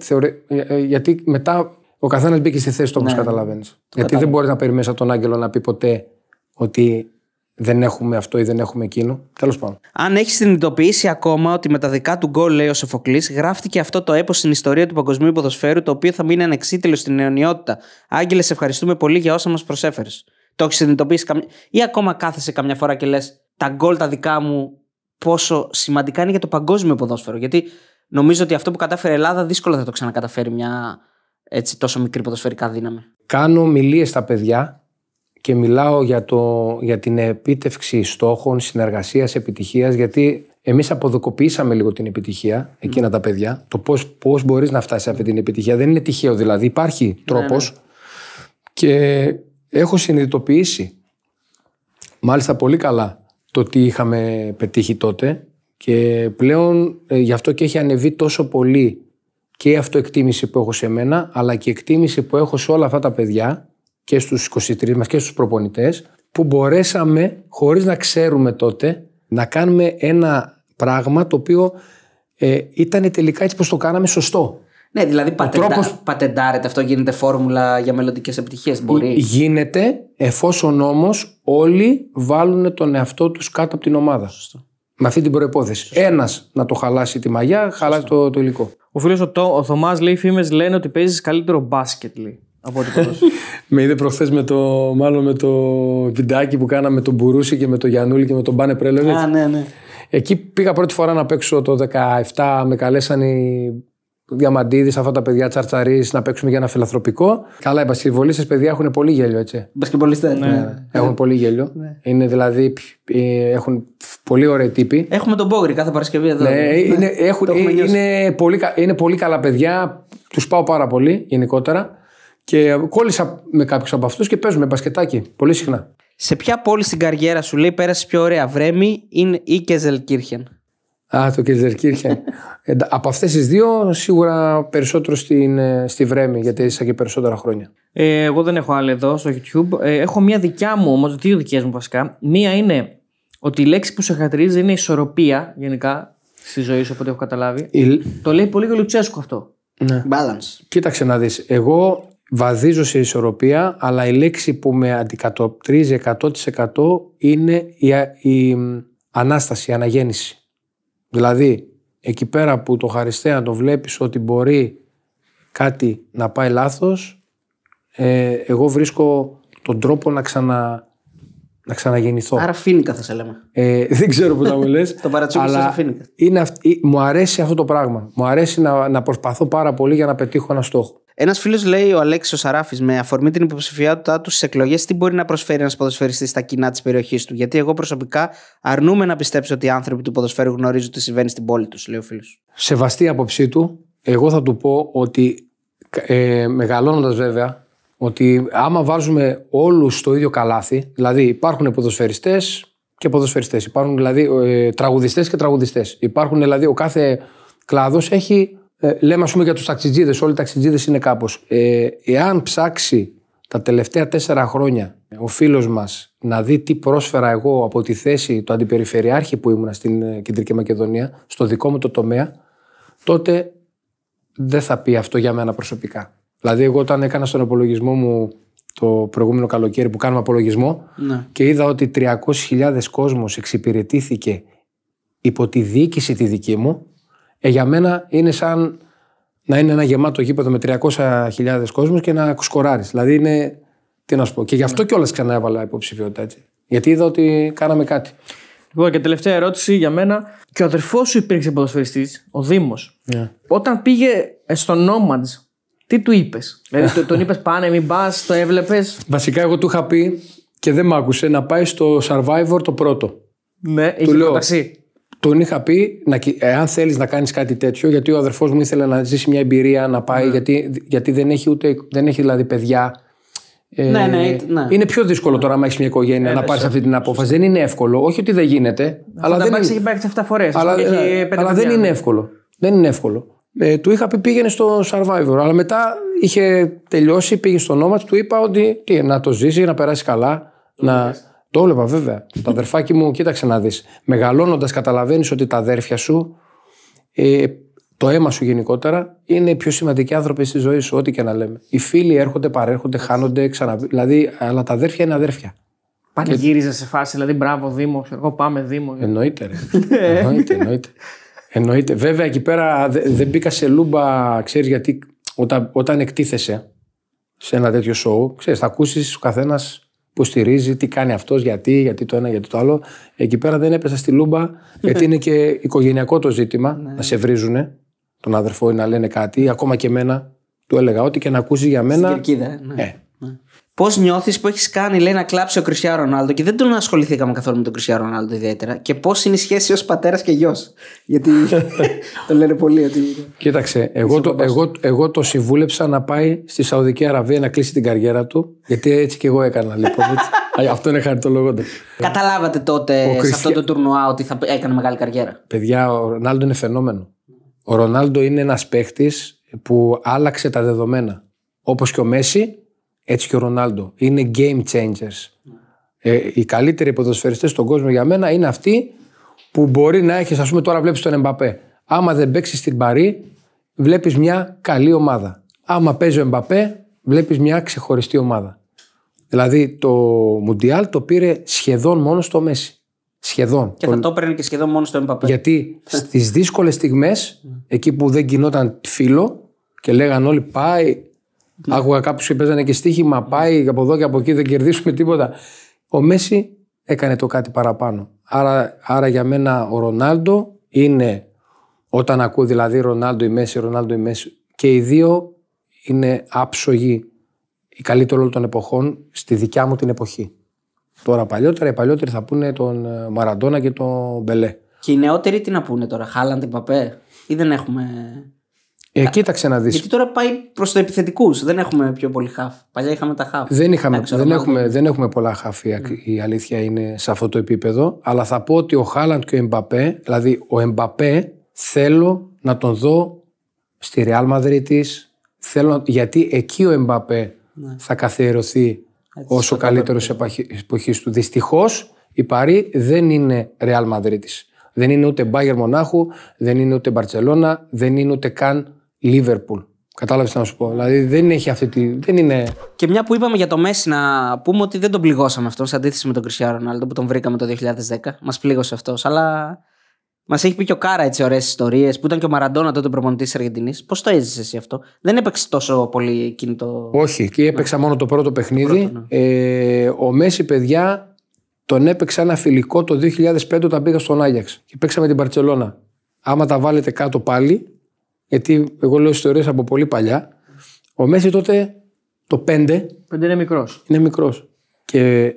ε, γιατί μετά ο καθένας μπήκε στη θέση του όπως ναι, καταλαβαίνεις. Γιατί δεν μπορείς να περιμένεις από τον Άγγελο να πει ποτέ ότι δεν έχουμε αυτό ή δεν έχουμε εκείνο. Τέλος πάντων. Αν έχεις συνειδητοποιήσει ακόμα ότι με τα δικά του γκολ, λέει ο Σοφοκλής, γράφτηκε αυτό το έπος στην ιστορία του παγκοσμίου ποδοσφαίρου, το οποίο θα μείνει ανεξίτηλο στην αιωνιότητα. Άγγελε, σε ευχαριστούμε πολύ για όσα μας προσέφερες. Το έχεις συνειδητοποιήσει καμιά. ή ακόμα κάθεσαι καμιά φορά και λες τα γκολ τα δικά μου πόσο σημαντικά είναι για το παγκόσμιο ποδόσφαιρο. Γιατί νομίζω ότι αυτό που κατάφερε η Ελλάδα δύσκολα θα το ξανακαταφέρει μια έτσι, τόσο μικρή ποδοσφαιρικά δύναμη. Κάνω μιλίε στα παιδιά και μιλάω για, το, για την επίτευξη στόχων, συνεργασίας, επιτυχίας, γιατί εμείς αποδοκοποιήσαμε λίγο την επιτυχία, εκείνα τα παιδιά, το πώς πώς μπορείς να φτάσεις σε αυτή την επιτυχία. Δεν είναι τυχαίο δηλαδή, υπάρχει ναι, τρόπος. Ναι. Και έχω συνειδητοποιήσει, μάλιστα πολύ καλά, το τι είχαμε πετύχει τότε και πλέον ε, γι' αυτό και έχει ανεβεί τόσο πολύ και η αυτοεκτίμηση που έχω σε μένα αλλά και η εκτίμηση που έχω σε όλα αυτά τα παιδιά και στους 23 μας και στους προπονητές που μπορέσαμε χωρίς να ξέρουμε τότε να κάνουμε ένα πράγμα το οποίο ε, ήταν τελικά έτσι πως το κάναμε σωστό. Ναι, δηλαδή πατεντα... τρόπος... πατεντάρεται αυτό, γίνεται φόρμουλα για μελλοντικές επιτυχίες. Μπορεί. Γίνεται εφόσον όμως όλοι βάλουν τον εαυτό τους κάτω από την ομάδα. Σωστό. Με αυτή την προπόθεση. Ένας να το χαλάσει τη μαγιά, χαλάσει το, το υλικό. Ο φίλος ο, ο Θωμάς λέει: Φήμες λένε ότι παίζεις καλύτερο μπάσκετ. Λέει, από ό,τι με είδε προχθές με το, μάλλον με το βιντάκι που κάναμε με τον Μπουρούση και με τον Γιανούλη και με τον Πάνε Πρέλεβε. Α, ναι, ναι. Εκεί πήγα πρώτη φορά να παίξω το 17, με καλέσαν οι Διαμαντίδης, αυτά τα παιδιά τσαρτσαρί να παίξουμε για ένα φιλανθρωπικό. Καλά, οι μπασκευολίστε παιδιά έχουν πολύ γέλιο, έτσι. Μπασκευολίστε, ναι. ναι. Έχουν πολύ γέλιο. Ναι. Είναι δηλαδή. Ε, έχουν πολύ ωραίοι τύποι. Έχουμε τον Μπόγρι κάθε Παρασκευή εδώ. Ναι, ναι. είναι, ε, είναι, πολύ, είναι πολύ καλά παιδιά. Τους πάω πάρα πολύ γενικότερα. Και κόλλησα με κάποιους από αυτούς και παίζουμε μπασκετάκι πολύ συχνά. Σε ποια πόλη στην καριέρα σου λέει πέρασες πιο ωραία, Βρέμι ή Κεζελκύρχεν. Α, το Κελζερκίρχε. Κίρχεν. από αυτές τις δύο, σίγουρα περισσότερο στην, ε, στη Βρέμη, γιατί είσαι και περισσότερα χρόνια. Ε, εγώ δεν έχω άλλη εδώ στο YouTube. Ε, έχω μία δικιά μου όμως, δύο δικές μου βασικά. Μία είναι ότι η λέξη που σε χαρακτηρίζει είναι ισορροπία γενικά στη ζωή σου, από ό,τι έχω καταλάβει. Η... Το λέει πολύ και Λουτσέσκο αυτό. Ναι. Balance. Κοίταξε να δεις. Εγώ βαδίζω σε ισορροπία, αλλά η λέξη που με αντικατοπτρίζει 100% είναι η, η, η ανάσταση, η αναγέννηση. Δηλαδή, εκεί πέρα που το χαριστέα το βλέπεις ότι μπορεί κάτι να πάει λάθος, ε, εγώ βρίσκω τον τρόπο να, ξανα, να ξαναγεννηθώ. Άρα φίνικα θα σε λέμε. Ε, δεν ξέρω που θα μου λες. το αλλά φίνικα. Είναι αυ... Ε, μου αρέσει αυτό το πράγμα. Μου αρέσει να, να προσπαθώ πάρα πολύ για να πετύχω ένα στόχο. Ένας φίλος λέει ο Αλέξης ο Σαράφης με αφορμή την υποψηφιότητά του στις εκλογές, τι μπορεί να προσφέρει ένας ποδοσφαιριστής στα κοινά της περιοχής του. Γιατί εγώ προσωπικά αρνούμε να πιστέψω ότι οι άνθρωποι του ποδοσφαίρου γνωρίζουν τι συμβαίνει στην πόλη τους, λέει ο φίλος. Σεβαστή άποψή του, εγώ θα του πω ότι ε, μεγαλώνοντας βέβαια, ότι άμα βάζουμε όλους στο ίδιο καλάθι, δηλαδή υπάρχουν ποδοσφαιριστές και ποδοσφαιριστές, υπάρχουν δηλαδή ε, τραγουδιστές και τραγουδιστές. Υπάρχουν δηλαδή ο κάθε κλάδος έχει ε, λέμε, ας πούμε, για τους ταξιτζίδες. Όλοι οι ταξιτζίδες είναι κάπως. Ε, εάν ψάξει τα τελευταία τέσσερα χρόνια ο φίλος μας να δει τι πρόσφερα εγώ από τη θέση του αντιπεριφερειάρχη που ήμουνα στην ε, Κεντρική Μακεδονία, στο δικό μου το τομέα, τότε δεν θα πει αυτό για μένα προσωπικά. Δηλαδή, εγώ όταν έκανα στον απολογισμό μου το προηγούμενο καλοκαίρι που κάνουμε απολογισμό ναι. και είδα ότι 300.000 κόσμος εξυπηρετήθηκε υπό τη διοίκηση τη δική μου ε, για μένα είναι σαν να είναι ένα γεμάτο γήπεδο με 300.000 κόσμους και να σκοράρεις. Δηλαδή είναι. Τι να σου πω. Και γι' αυτό ναι. κιόλας ξανά έβαλα υποψηφιότητα έτσι. Γιατί είδα ότι κάναμε κάτι. Λοιπόν, και τελευταία ερώτηση για μένα. Και ο αδερφός σου υπήρξε ποδοσφαιριστής, ο Δήμος. Ναι. Όταν πήγε ε, στο Nomads, τι του είπες. δηλαδή, τον είπες πάνε, μην πας, το έβλεπες. Βασικά, εγώ του είχα πει και δεν μ' άκουσε να πάει στο Survivor το πρώτο. Ναι, είχε λέω, τον είχα πει, να, εάν θέλεις να κάνεις κάτι τέτοιο, γιατί ο αδερφός μου ήθελε να ζήσει μια εμπειρία, να πάει, ναι. γιατί, γιατί δεν έχει ούτε δεν έχει δηλαδή παιδιά. Ε, ναι, ναι, ναι, Είναι πιο δύσκολο τώρα, να έχεις μια οικογένεια, να πάρεις αυτή την απόφαση. Δεν είναι εύκολο. Όχι ότι δεν γίνεται. αλλά δεν, έχει πάρει 7 φορές. Αλλά, έχει ε, αλλά δεν είναι εύκολο. Δεν είναι εύκολο. Ε, του είχα πει πήγαινε στο survivor. Αλλά μετά είχε τελειώσει, πήγε στο όνομα του, του είπα ότι τι, να το ζήσει, να περάσει καλά. Να... Το έβλεπα βέβαια. Το αδερφάκι μου, κοίταξε να δεις. Μεγαλώνοντας, καταλαβαίνεις ότι τα αδέρφια σου, ε, το αίμα σου γενικότερα, είναι οι πιο σημαντικοί άνθρωποι στη ζωή σου, ό,τι και να λέμε. Οι φίλοι έρχονται, παρέρχονται, χάνονται, ξανα... Δηλαδή, αλλά τα αδέρφια είναι αδέρφια. Πανηγύριζε και... σε φάση, δηλαδή, μπράβο Δήμο, εγώ πάμε Δήμο. Εννοείται, ρε. εννοείται, εννοείται. εννοείται. Βέβαια, εκεί πέρα δεν μπήκα σε λούμπα, ξέρεις γιατί όταν, όταν εκτίθεσαι σε ένα τέτοιο σοου, ξέρεις, θα ακούσεις ο καθένας που στηρίζει, τι κάνει αυτός, γιατί, γιατί το ένα, γιατί το άλλο. Εκεί πέρα δεν έπεσα στη λούμπα, γιατί είναι και οικογενειακό το ζήτημα ναι. να σε βρίζουνε τον αδερφό ή να λένε κάτι, ακόμα και εμένα του έλεγα ότι και να ακούσει για μένα. Στην κερκίδα, ε, ναι. ναι. Πώς νιώθεις που έχεις κάνει, λέει, να κλάψει ο Κριστιανό Ρονάλντο και δεν τον ασχοληθήκαμε καθόλου με τον Κριστιανό Ρονάλντο ιδιαίτερα. Και πώς είναι η σχέση ως πατέρας και γιος. Γιατί το λένε πολύ ότι. Κοίταξε, εγώ το, εγώ, εγώ το συμβούλεψα να πάει στη Σαουδική Αραβία να κλείσει την καριέρα του. Γιατί έτσι και εγώ έκανα λοιπόν. Αυτό είναι χαρτολογό Καταλάβατε τότε σε αυτό το τουρνουά ότι θα έκανε μεγάλη καριέρα. Παιδιά, ο Ρονάλντο είναι φαινόμενο. Ο Ρονάλντο είναι ένας παίχτης που άλλαξε τα δεδομένα. Όπως και ο Μέση, έτσι και ο Ρονάλντο. Είναι game changers. Ε, οι καλύτεροι ποδοσφαιριστές στον κόσμο για μένα είναι αυτοί που μπορεί να έχεις, ας πούμε, τώρα βλέπεις τον Εμπαπέ. Άμα δεν παίξεις στην Παρή, βλέπεις μια καλή ομάδα. Άμα παίζει ο Εμπαπέ, βλέπεις μια ξεχωριστή ομάδα. Δηλαδή το Μουντιάλ το πήρε σχεδόν μόνο στο Μέση. Σχεδόν. Και θα το έπαιρνε και σχεδόν μόνο στο Εμπαπέ. Γιατί στις δύσκολες στιγμές, εκεί που δεν γινόταν φίλο και λέγαν όλοι πάει ναι. Άκουγα κάποιου και παίζανε και στοίχημα, πάει από εδώ και από εκεί, δεν κερδίσουμε τίποτα. Ο Μέση έκανε το κάτι παραπάνω. Άρα, άρα για μένα ο Ρονάλντο είναι, όταν ακούω δηλαδή Ρονάλντο η Μέση, Ρονάλντο η Μέση, και οι δύο είναι άψογοι οι καλύτεροι όλων των εποχών στη δικιά μου την εποχή. Τώρα παλιότερα, οι παλιότεροι θα πούνε τον ε, Μαραντόνα και τον Μπελέ. Και οι νεότεροι τι να πούνε τώρα, Χάλαντ, Παπέ, ή δεν έχουμε. Εκεί κοίταξε να δεις. Γιατί τώρα πάει προς το επιθετικούς. Δεν έχουμε πιο πολύ χαφ. Παλιά είχαμε τα χαφ. Δεν, είχαμε, δεν, έχουμε, δεν έχουμε πολλά χαφ. Mm. Η αλήθεια είναι σε αυτό το επίπεδο. Αλλά θα πω ότι ο Χάλαντ και ο Εμπαπέ, δηλαδή ο Εμπαπέ θέλω να τον δω στη Ρεάλ Μαδρίτη. Γιατί εκεί ο Εμπαπέ ναι. θα καθιερωθεί όσο καλύτερο εποχής του. Δυστυχώς η Παρή δεν είναι Ρεάλ Μαδρίτη. Δεν είναι ούτε Μπάγερ Μονάχου, δεν είναι ούτε Μπαρσελόνα, δεν είναι ούτε καν Λίβερπουλ. Κατάλαβες να σου πω. Δηλαδή δεν έχει αυτή τη. Δεν είναι... Και μια που είπαμε για το Μέση να πούμε ότι δεν τον πληγώσαμε αυτό, σε αντίθεση με τον Κρισιάρο Ρονάλντο που τον βρήκαμε το 2010. Μας πλήγωσε αυτός. Αλλά μας έχει πει και ο Κάρα έτσι ωραίες ιστορίες που ήταν και ο Μαραντόνα τότε προπονητής της Αργεντινής. Πώς το έζησες εσύ αυτό. Δεν έπαιξε τόσο πολύ εκείνο το. Όχι, και έπαιξα μόνο το πρώτο παιχνίδι. Ναι. ε, ο Μέση, παιδιά, τον έπαιξε ένα φιλικό το 2005 όταν πήγα στον Άγιαξ και παίξαμε την Παρσελώνα. Άμα τα βάλετε κάτω πάλι, γιατί εγώ λέω ιστορίες από πολύ παλιά. Ο Μέση τότε το 5. 5 είναι μικρός. Είναι μικρός. Και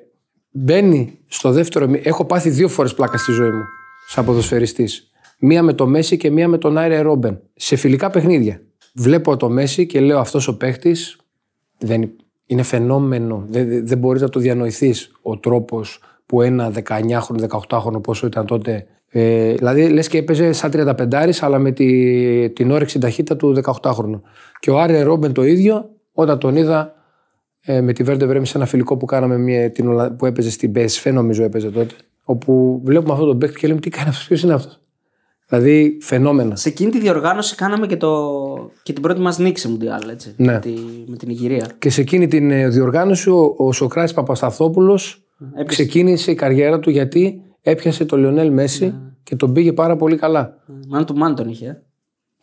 μπαίνει στο δεύτερο. Έχω πάθει δύο φορές πλάκα στη ζωή μου σαν ποδοσφαιριστής. Μία με το Μέση και μία με τον Άιρε Ρόμπεν. Σε φιλικά παιχνίδια. Βλέπω το Μέση και λέω αυτός ο παίχτης δεν είναι φαινόμενο. Δεν, δεν μπορείς να το διανοηθείς ο τρόπος που ένα 19χρονο, 18χρονο πόσο ήταν τότε ε, δηλαδή, λες και έπαιζε σαν 35 αλλά με τη, την όρεξη ταχύτητα του 18χρονου. Και ο Άρια Ρόμπεν το ίδιο, όταν τον είδα ε, με τη Βέρντε Βρέμ σε ένα φιλικό που κάναμε μια, την, που έπαιζε στην BSF, νομίζω έπαιζε τότε. Όπου βλέπουμε αυτό τον παίκτη και λέμε τι κάνει αυτός, ποιος είναι αυτός. Δηλαδή φαινόμενα. Σε εκείνη τη διοργάνωση κάναμε και, το... και την πρώτη μας νίκη μου έτσι. Ναι. Με, τη... με την Ιγυρία. Και σε εκείνη τη ε, διοργάνωση ο, ο Σοκράτης Παπασταθόπουλος ξεκίνησε η καριέρα του γιατί έπιασε τον Λιονέλ Μέση ναι. και τον πήγε πάρα πολύ καλά. Ναι. Μαν του μάν τον είχε.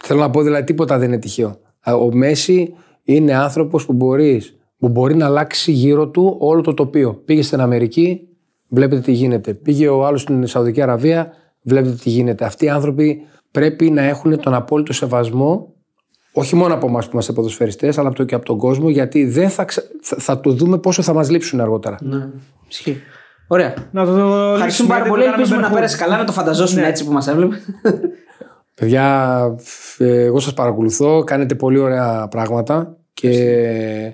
Θέλω να πω δηλαδή τίποτα δεν είναι τυχαίο. Ο Μέση είναι άνθρωπος που μπορείς που μπορεί να αλλάξει γύρω του όλο το τοπίο. Πήγε στην Αμερική, βλέπετε τι γίνεται. Πήγε ο άλλος στην Σαουδική Αραβία, βλέπετε τι γίνεται. Αυτοί οι άνθρωποι πρέπει να έχουν τον απόλυτο σεβασμό, όχι μόνο από εμάς που είμαστε ποδοσφαιριστές, αλλά και από τον κόσμο, γιατί δεν θα, ξα... θα, το δούμε πόσο θα μας λείψουν αργότερα. Ναι, ισχύει. Ωραία. Να το, Ευχαριστούμε πάρα πολύ. Ελπίζουμε να πέρασε καλά, να το φανταζόσουμε ναι. έτσι που μας έβλεπε. Παιδιά, ε, εγώ σας παρακολουθώ. Κάνετε πολύ ωραία πράγματα. Και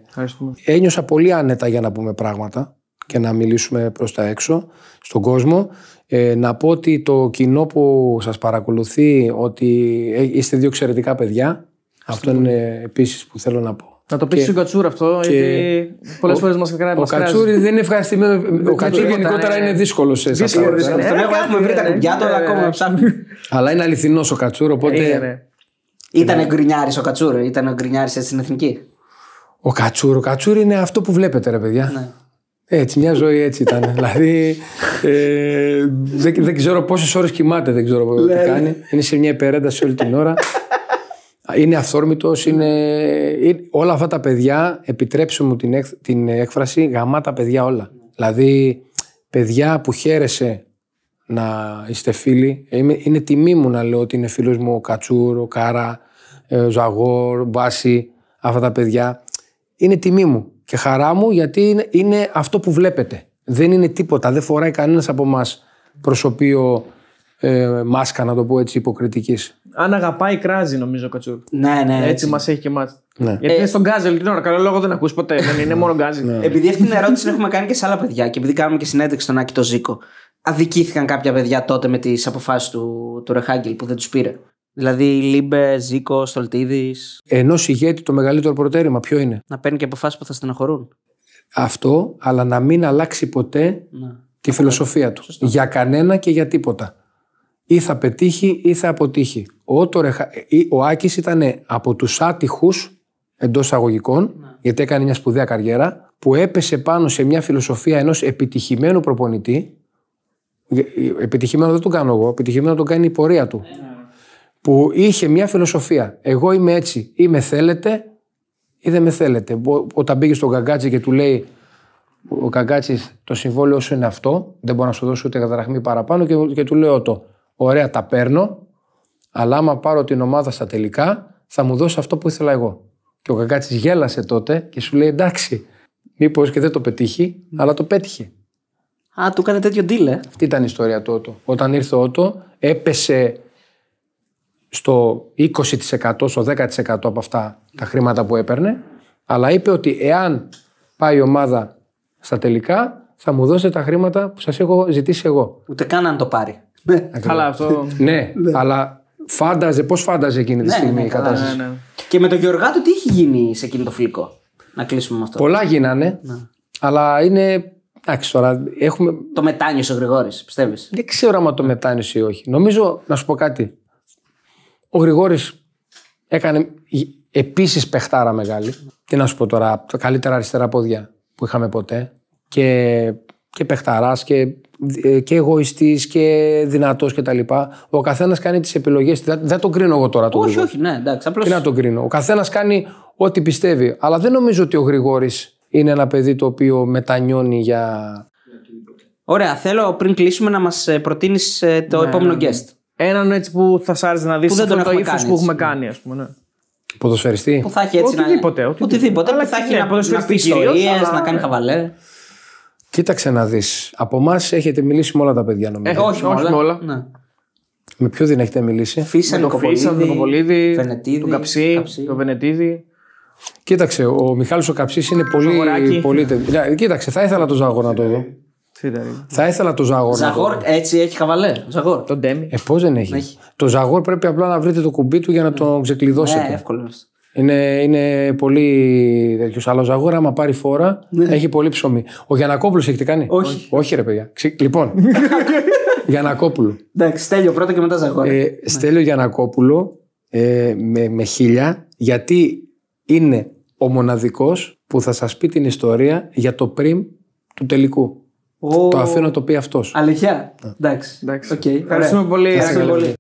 Ευχαριστούμε. ένιωσα πολύ άνετα για να πούμε πράγματα και να μιλήσουμε προς τα έξω στον κόσμο. Ε, να πω ότι το κοινό που σας παρακολουθεί ότι ε, είστε δύο εξαιρετικά παιδιά. Αυτό είναι επίσης που θέλω να πω. Να το πεις στον Κατσούρ αυτό, γιατί πολλές φορές μας κράζει. Ο Κατσούρ δεν είναι ευχαριστημένο. Ο Κατσούρ γενικότερα είναι δύσκολος σε εσά. έχουμε βρει τα κουμπιά τώρα αλλά ε, ε, ακόμα ε. ψάχνουμε. Αλλά είναι αληθινός ο Κατσούρ, οπότε. Ήταν γκρινιάρης ο Κατσούρ, ήταν γκρινιάρη στην εθνική. Ο Κατσούρ, ο Κατσούρ είναι αυτό που βλέπετε, ρε παιδιά. Ναι. Έτσι, μια ζωή έτσι ήταν. δηλαδή, δεν, ξέρω πόσες ώρες κοιμάται, δεν ξέρω τι κάνει. Είναι σε μια υπερένταση όλη την ώρα είναι αυθόρμητος, είναι... Ε, όλα αυτά τα παιδιά, επιτρέψτε μου την, την έκφραση, γαμάτα παιδιά όλα. Δηλαδή, παιδιά που χαίρεσαι να είστε φίλοι, ε, είναι, τιμή μου να λέω ότι είναι φίλος μου ο Κατσούρ, ο Κάρα, ε, ο Ζαγόρ, ο Μπάση, αυτά τα παιδιά. Είναι τιμή μου και χαρά μου γιατί είναι, αυτό που βλέπετε. Δεν είναι τίποτα, δεν φοράει κανένας από εμά προσωπείο ε, μάσκα, να το πω έτσι, υποκριτικής. Αν αγαπάει, κράζει νομίζω ο Κατσούρ. Ναι, ναι. Έτσι, έτσι. μας έχει και εμάς. Ναι. Γιατί ε, στον Γκάζελ την ώρα, καλό λόγο δεν ακούς ποτέ. δεν είναι μόνο Γκάζελ. Ναι. Επειδή αυτή την ερώτηση την έχουμε κάνει και σε άλλα παιδιά και επειδή κάναμε και συνέντευξη στον Άκη το Ζήκο. Αδικήθηκαν κάποια παιδιά τότε με τις αποφάσεις του, του Ρεχάγκελ που δεν τους πήρε. Δηλαδή Λίμπε, Ζήκο, Στολτίδης. Ενός ηγέτη το μεγαλύτερο προτέρημα ποιο είναι. Να παίρνει και αποφάσεις που θα στεναχωρούν. Αυτό, αλλά να μην αλλάξει ποτέ ναι. τη φιλοσοφία του. Σωστό. Για κανένα και για τίποτα ή θα πετύχει ή θα αποτύχει. Ο, Άκη ε, ο Άκης ήταν από τους άτυχους εντός αγωγικών, ναι. γιατί έκανε μια σπουδαία καριέρα, που έπεσε πάνω σε μια φιλοσοφία ενός επιτυχημένου προπονητή, ε, επιτυχημένο δεν τον κάνω εγώ, επιτυχημένο τον κάνει η πορεία του, ναι. που είχε μια φιλοσοφία. Εγώ είμαι έτσι, ή με θέλετε ή δεν με θέλετε. Όταν πήγε στον καγκάτσι και του λέει ο Καγκάτσι, το συμβόλαιο σου είναι αυτό, δεν μπορώ να σου δώσω ούτε καταραχμή παραπάνω και, και του λέω το ωραία τα παίρνω, αλλά άμα πάρω την ομάδα στα τελικά θα μου δώσει αυτό που ήθελα εγώ. Και ο Καγκάτσης γέλασε τότε και σου λέει εντάξει, μήπως και δεν το πετύχει, αλλά το πέτυχε. Α, του έκανε τέτοιο deal, ε. Αυτή ήταν η ιστορία του Ότο. Όταν ήρθε ο Ότο, έπεσε στο 20%, στο 10% από αυτά τα χρήματα που έπαιρνε, αλλά είπε ότι εάν πάει η ομάδα στα τελικά, θα μου δώσετε τα χρήματα που σας έχω ζητήσει εγώ. Ούτε καν αν το πάρει. Ναι, ναι, ναι, αλλά φάνταζε, πώς φάνταζε εκείνη τη ναι, στιγμή η κατάσταση. Και με τον Γεωργάτο τι έχει γίνει σε εκείνο το φιλικό. Να κλείσουμε με αυτό. Πολλά γίνανε. Αλλά είναι Εντάξει, τώρα έχουμε... Το μετάνιωσε ο Γρηγόρης, πιστεύεις. Δεν ξέρω αν το μετάνιωσε ή όχι. Νομίζω, να σου πω κάτι. Ο Γρηγόρης έκανε επίσης παιχτάρα μεγάλη. Τι να σου πω τώρα, τα καλύτερα αριστερά πόδια που είχαμε ποτέ. Και και παιχταράς και, ε, και εγωιστής και δυνατός κτλ. Ο καθένας κάνει τις επιλογές. Δεν, τον κρίνω εγώ τώρα τον Όχι, Γρηγόρη. όχι, ναι, εντάξει. Απλώς... Τι να τον κρίνω. Ο καθένας κάνει ό,τι πιστεύει. Αλλά δεν νομίζω ότι ο Γρηγόρης είναι ένα παιδί το οποίο μετανιώνει για. Ωραία, θέλω πριν κλείσουμε να μας ε, προτείνεις ε, το ναι, επόμενο ναι. guest. Έναν έτσι που θα σ' άρεσε να δεις το ύφο που έχουμε κάνει, ας πούμε. Ναι. Ποδοσφαιριστή. Που θα έχει έτσι. Οτιδήποτε. Να... Οτιδήποτε. οτιδήποτε αλλά θα έχει ναι, να, να πει ιστορίε, αλλά... να κάνει χαβαλέ. Κοίταξε να δεις. Από εμάς έχετε μιλήσει με όλα τα παιδιά, νομίζω. Ε, όχι, ε, όχι με όλα. Ναι. Με ποιον δεν έχετε μιλήσει. Φίσα, τον Κοπολίδη, τον Καψί, Βενετίδη. Κοίταξε, ο Μιχάλης ο Καψής είναι πολύ... πολύ... Ναι, κοίταξε, θα ήθελα το Ζάγορ να το δω. Θα ήθελα το Ζαγόρ. Ζαγόρ έτσι έχει χαβαλέ. Ζαγόρ. Τον Ντέμι. Ε, πώς δεν έχει. Το Ζαγόρ πρέπει απλά να βρείτε το κουμπί του για να τον ναι. ξεκλειδώσετε. Ναι, εύκολο. Είναι, είναι πολύ τέτοιος. Αλλά ο Ζαγόρα, άμα πάρει φόρα, ναι. έχει πολύ ψωμί. Ο Γιανακόπουλος έχει τι κάνει. Όχι. Όχι, ρε παιδιά. Λοιπόν. Γιανακόπουλο. Εντάξει, Στέλιο πρώτα και μετά Ζαγόρα. Ε, ναι. Στέλιο Γιανακόπουλο ε, με, χίλια, γιατί είναι ο μοναδικός που θα σας πει την ιστορία για το πριν του τελικού. Το αφήνω να το πει αυτός. Αλλιά. Ναι. Εντάξει. Εντάξει. Ευχαριστούμε πολύ.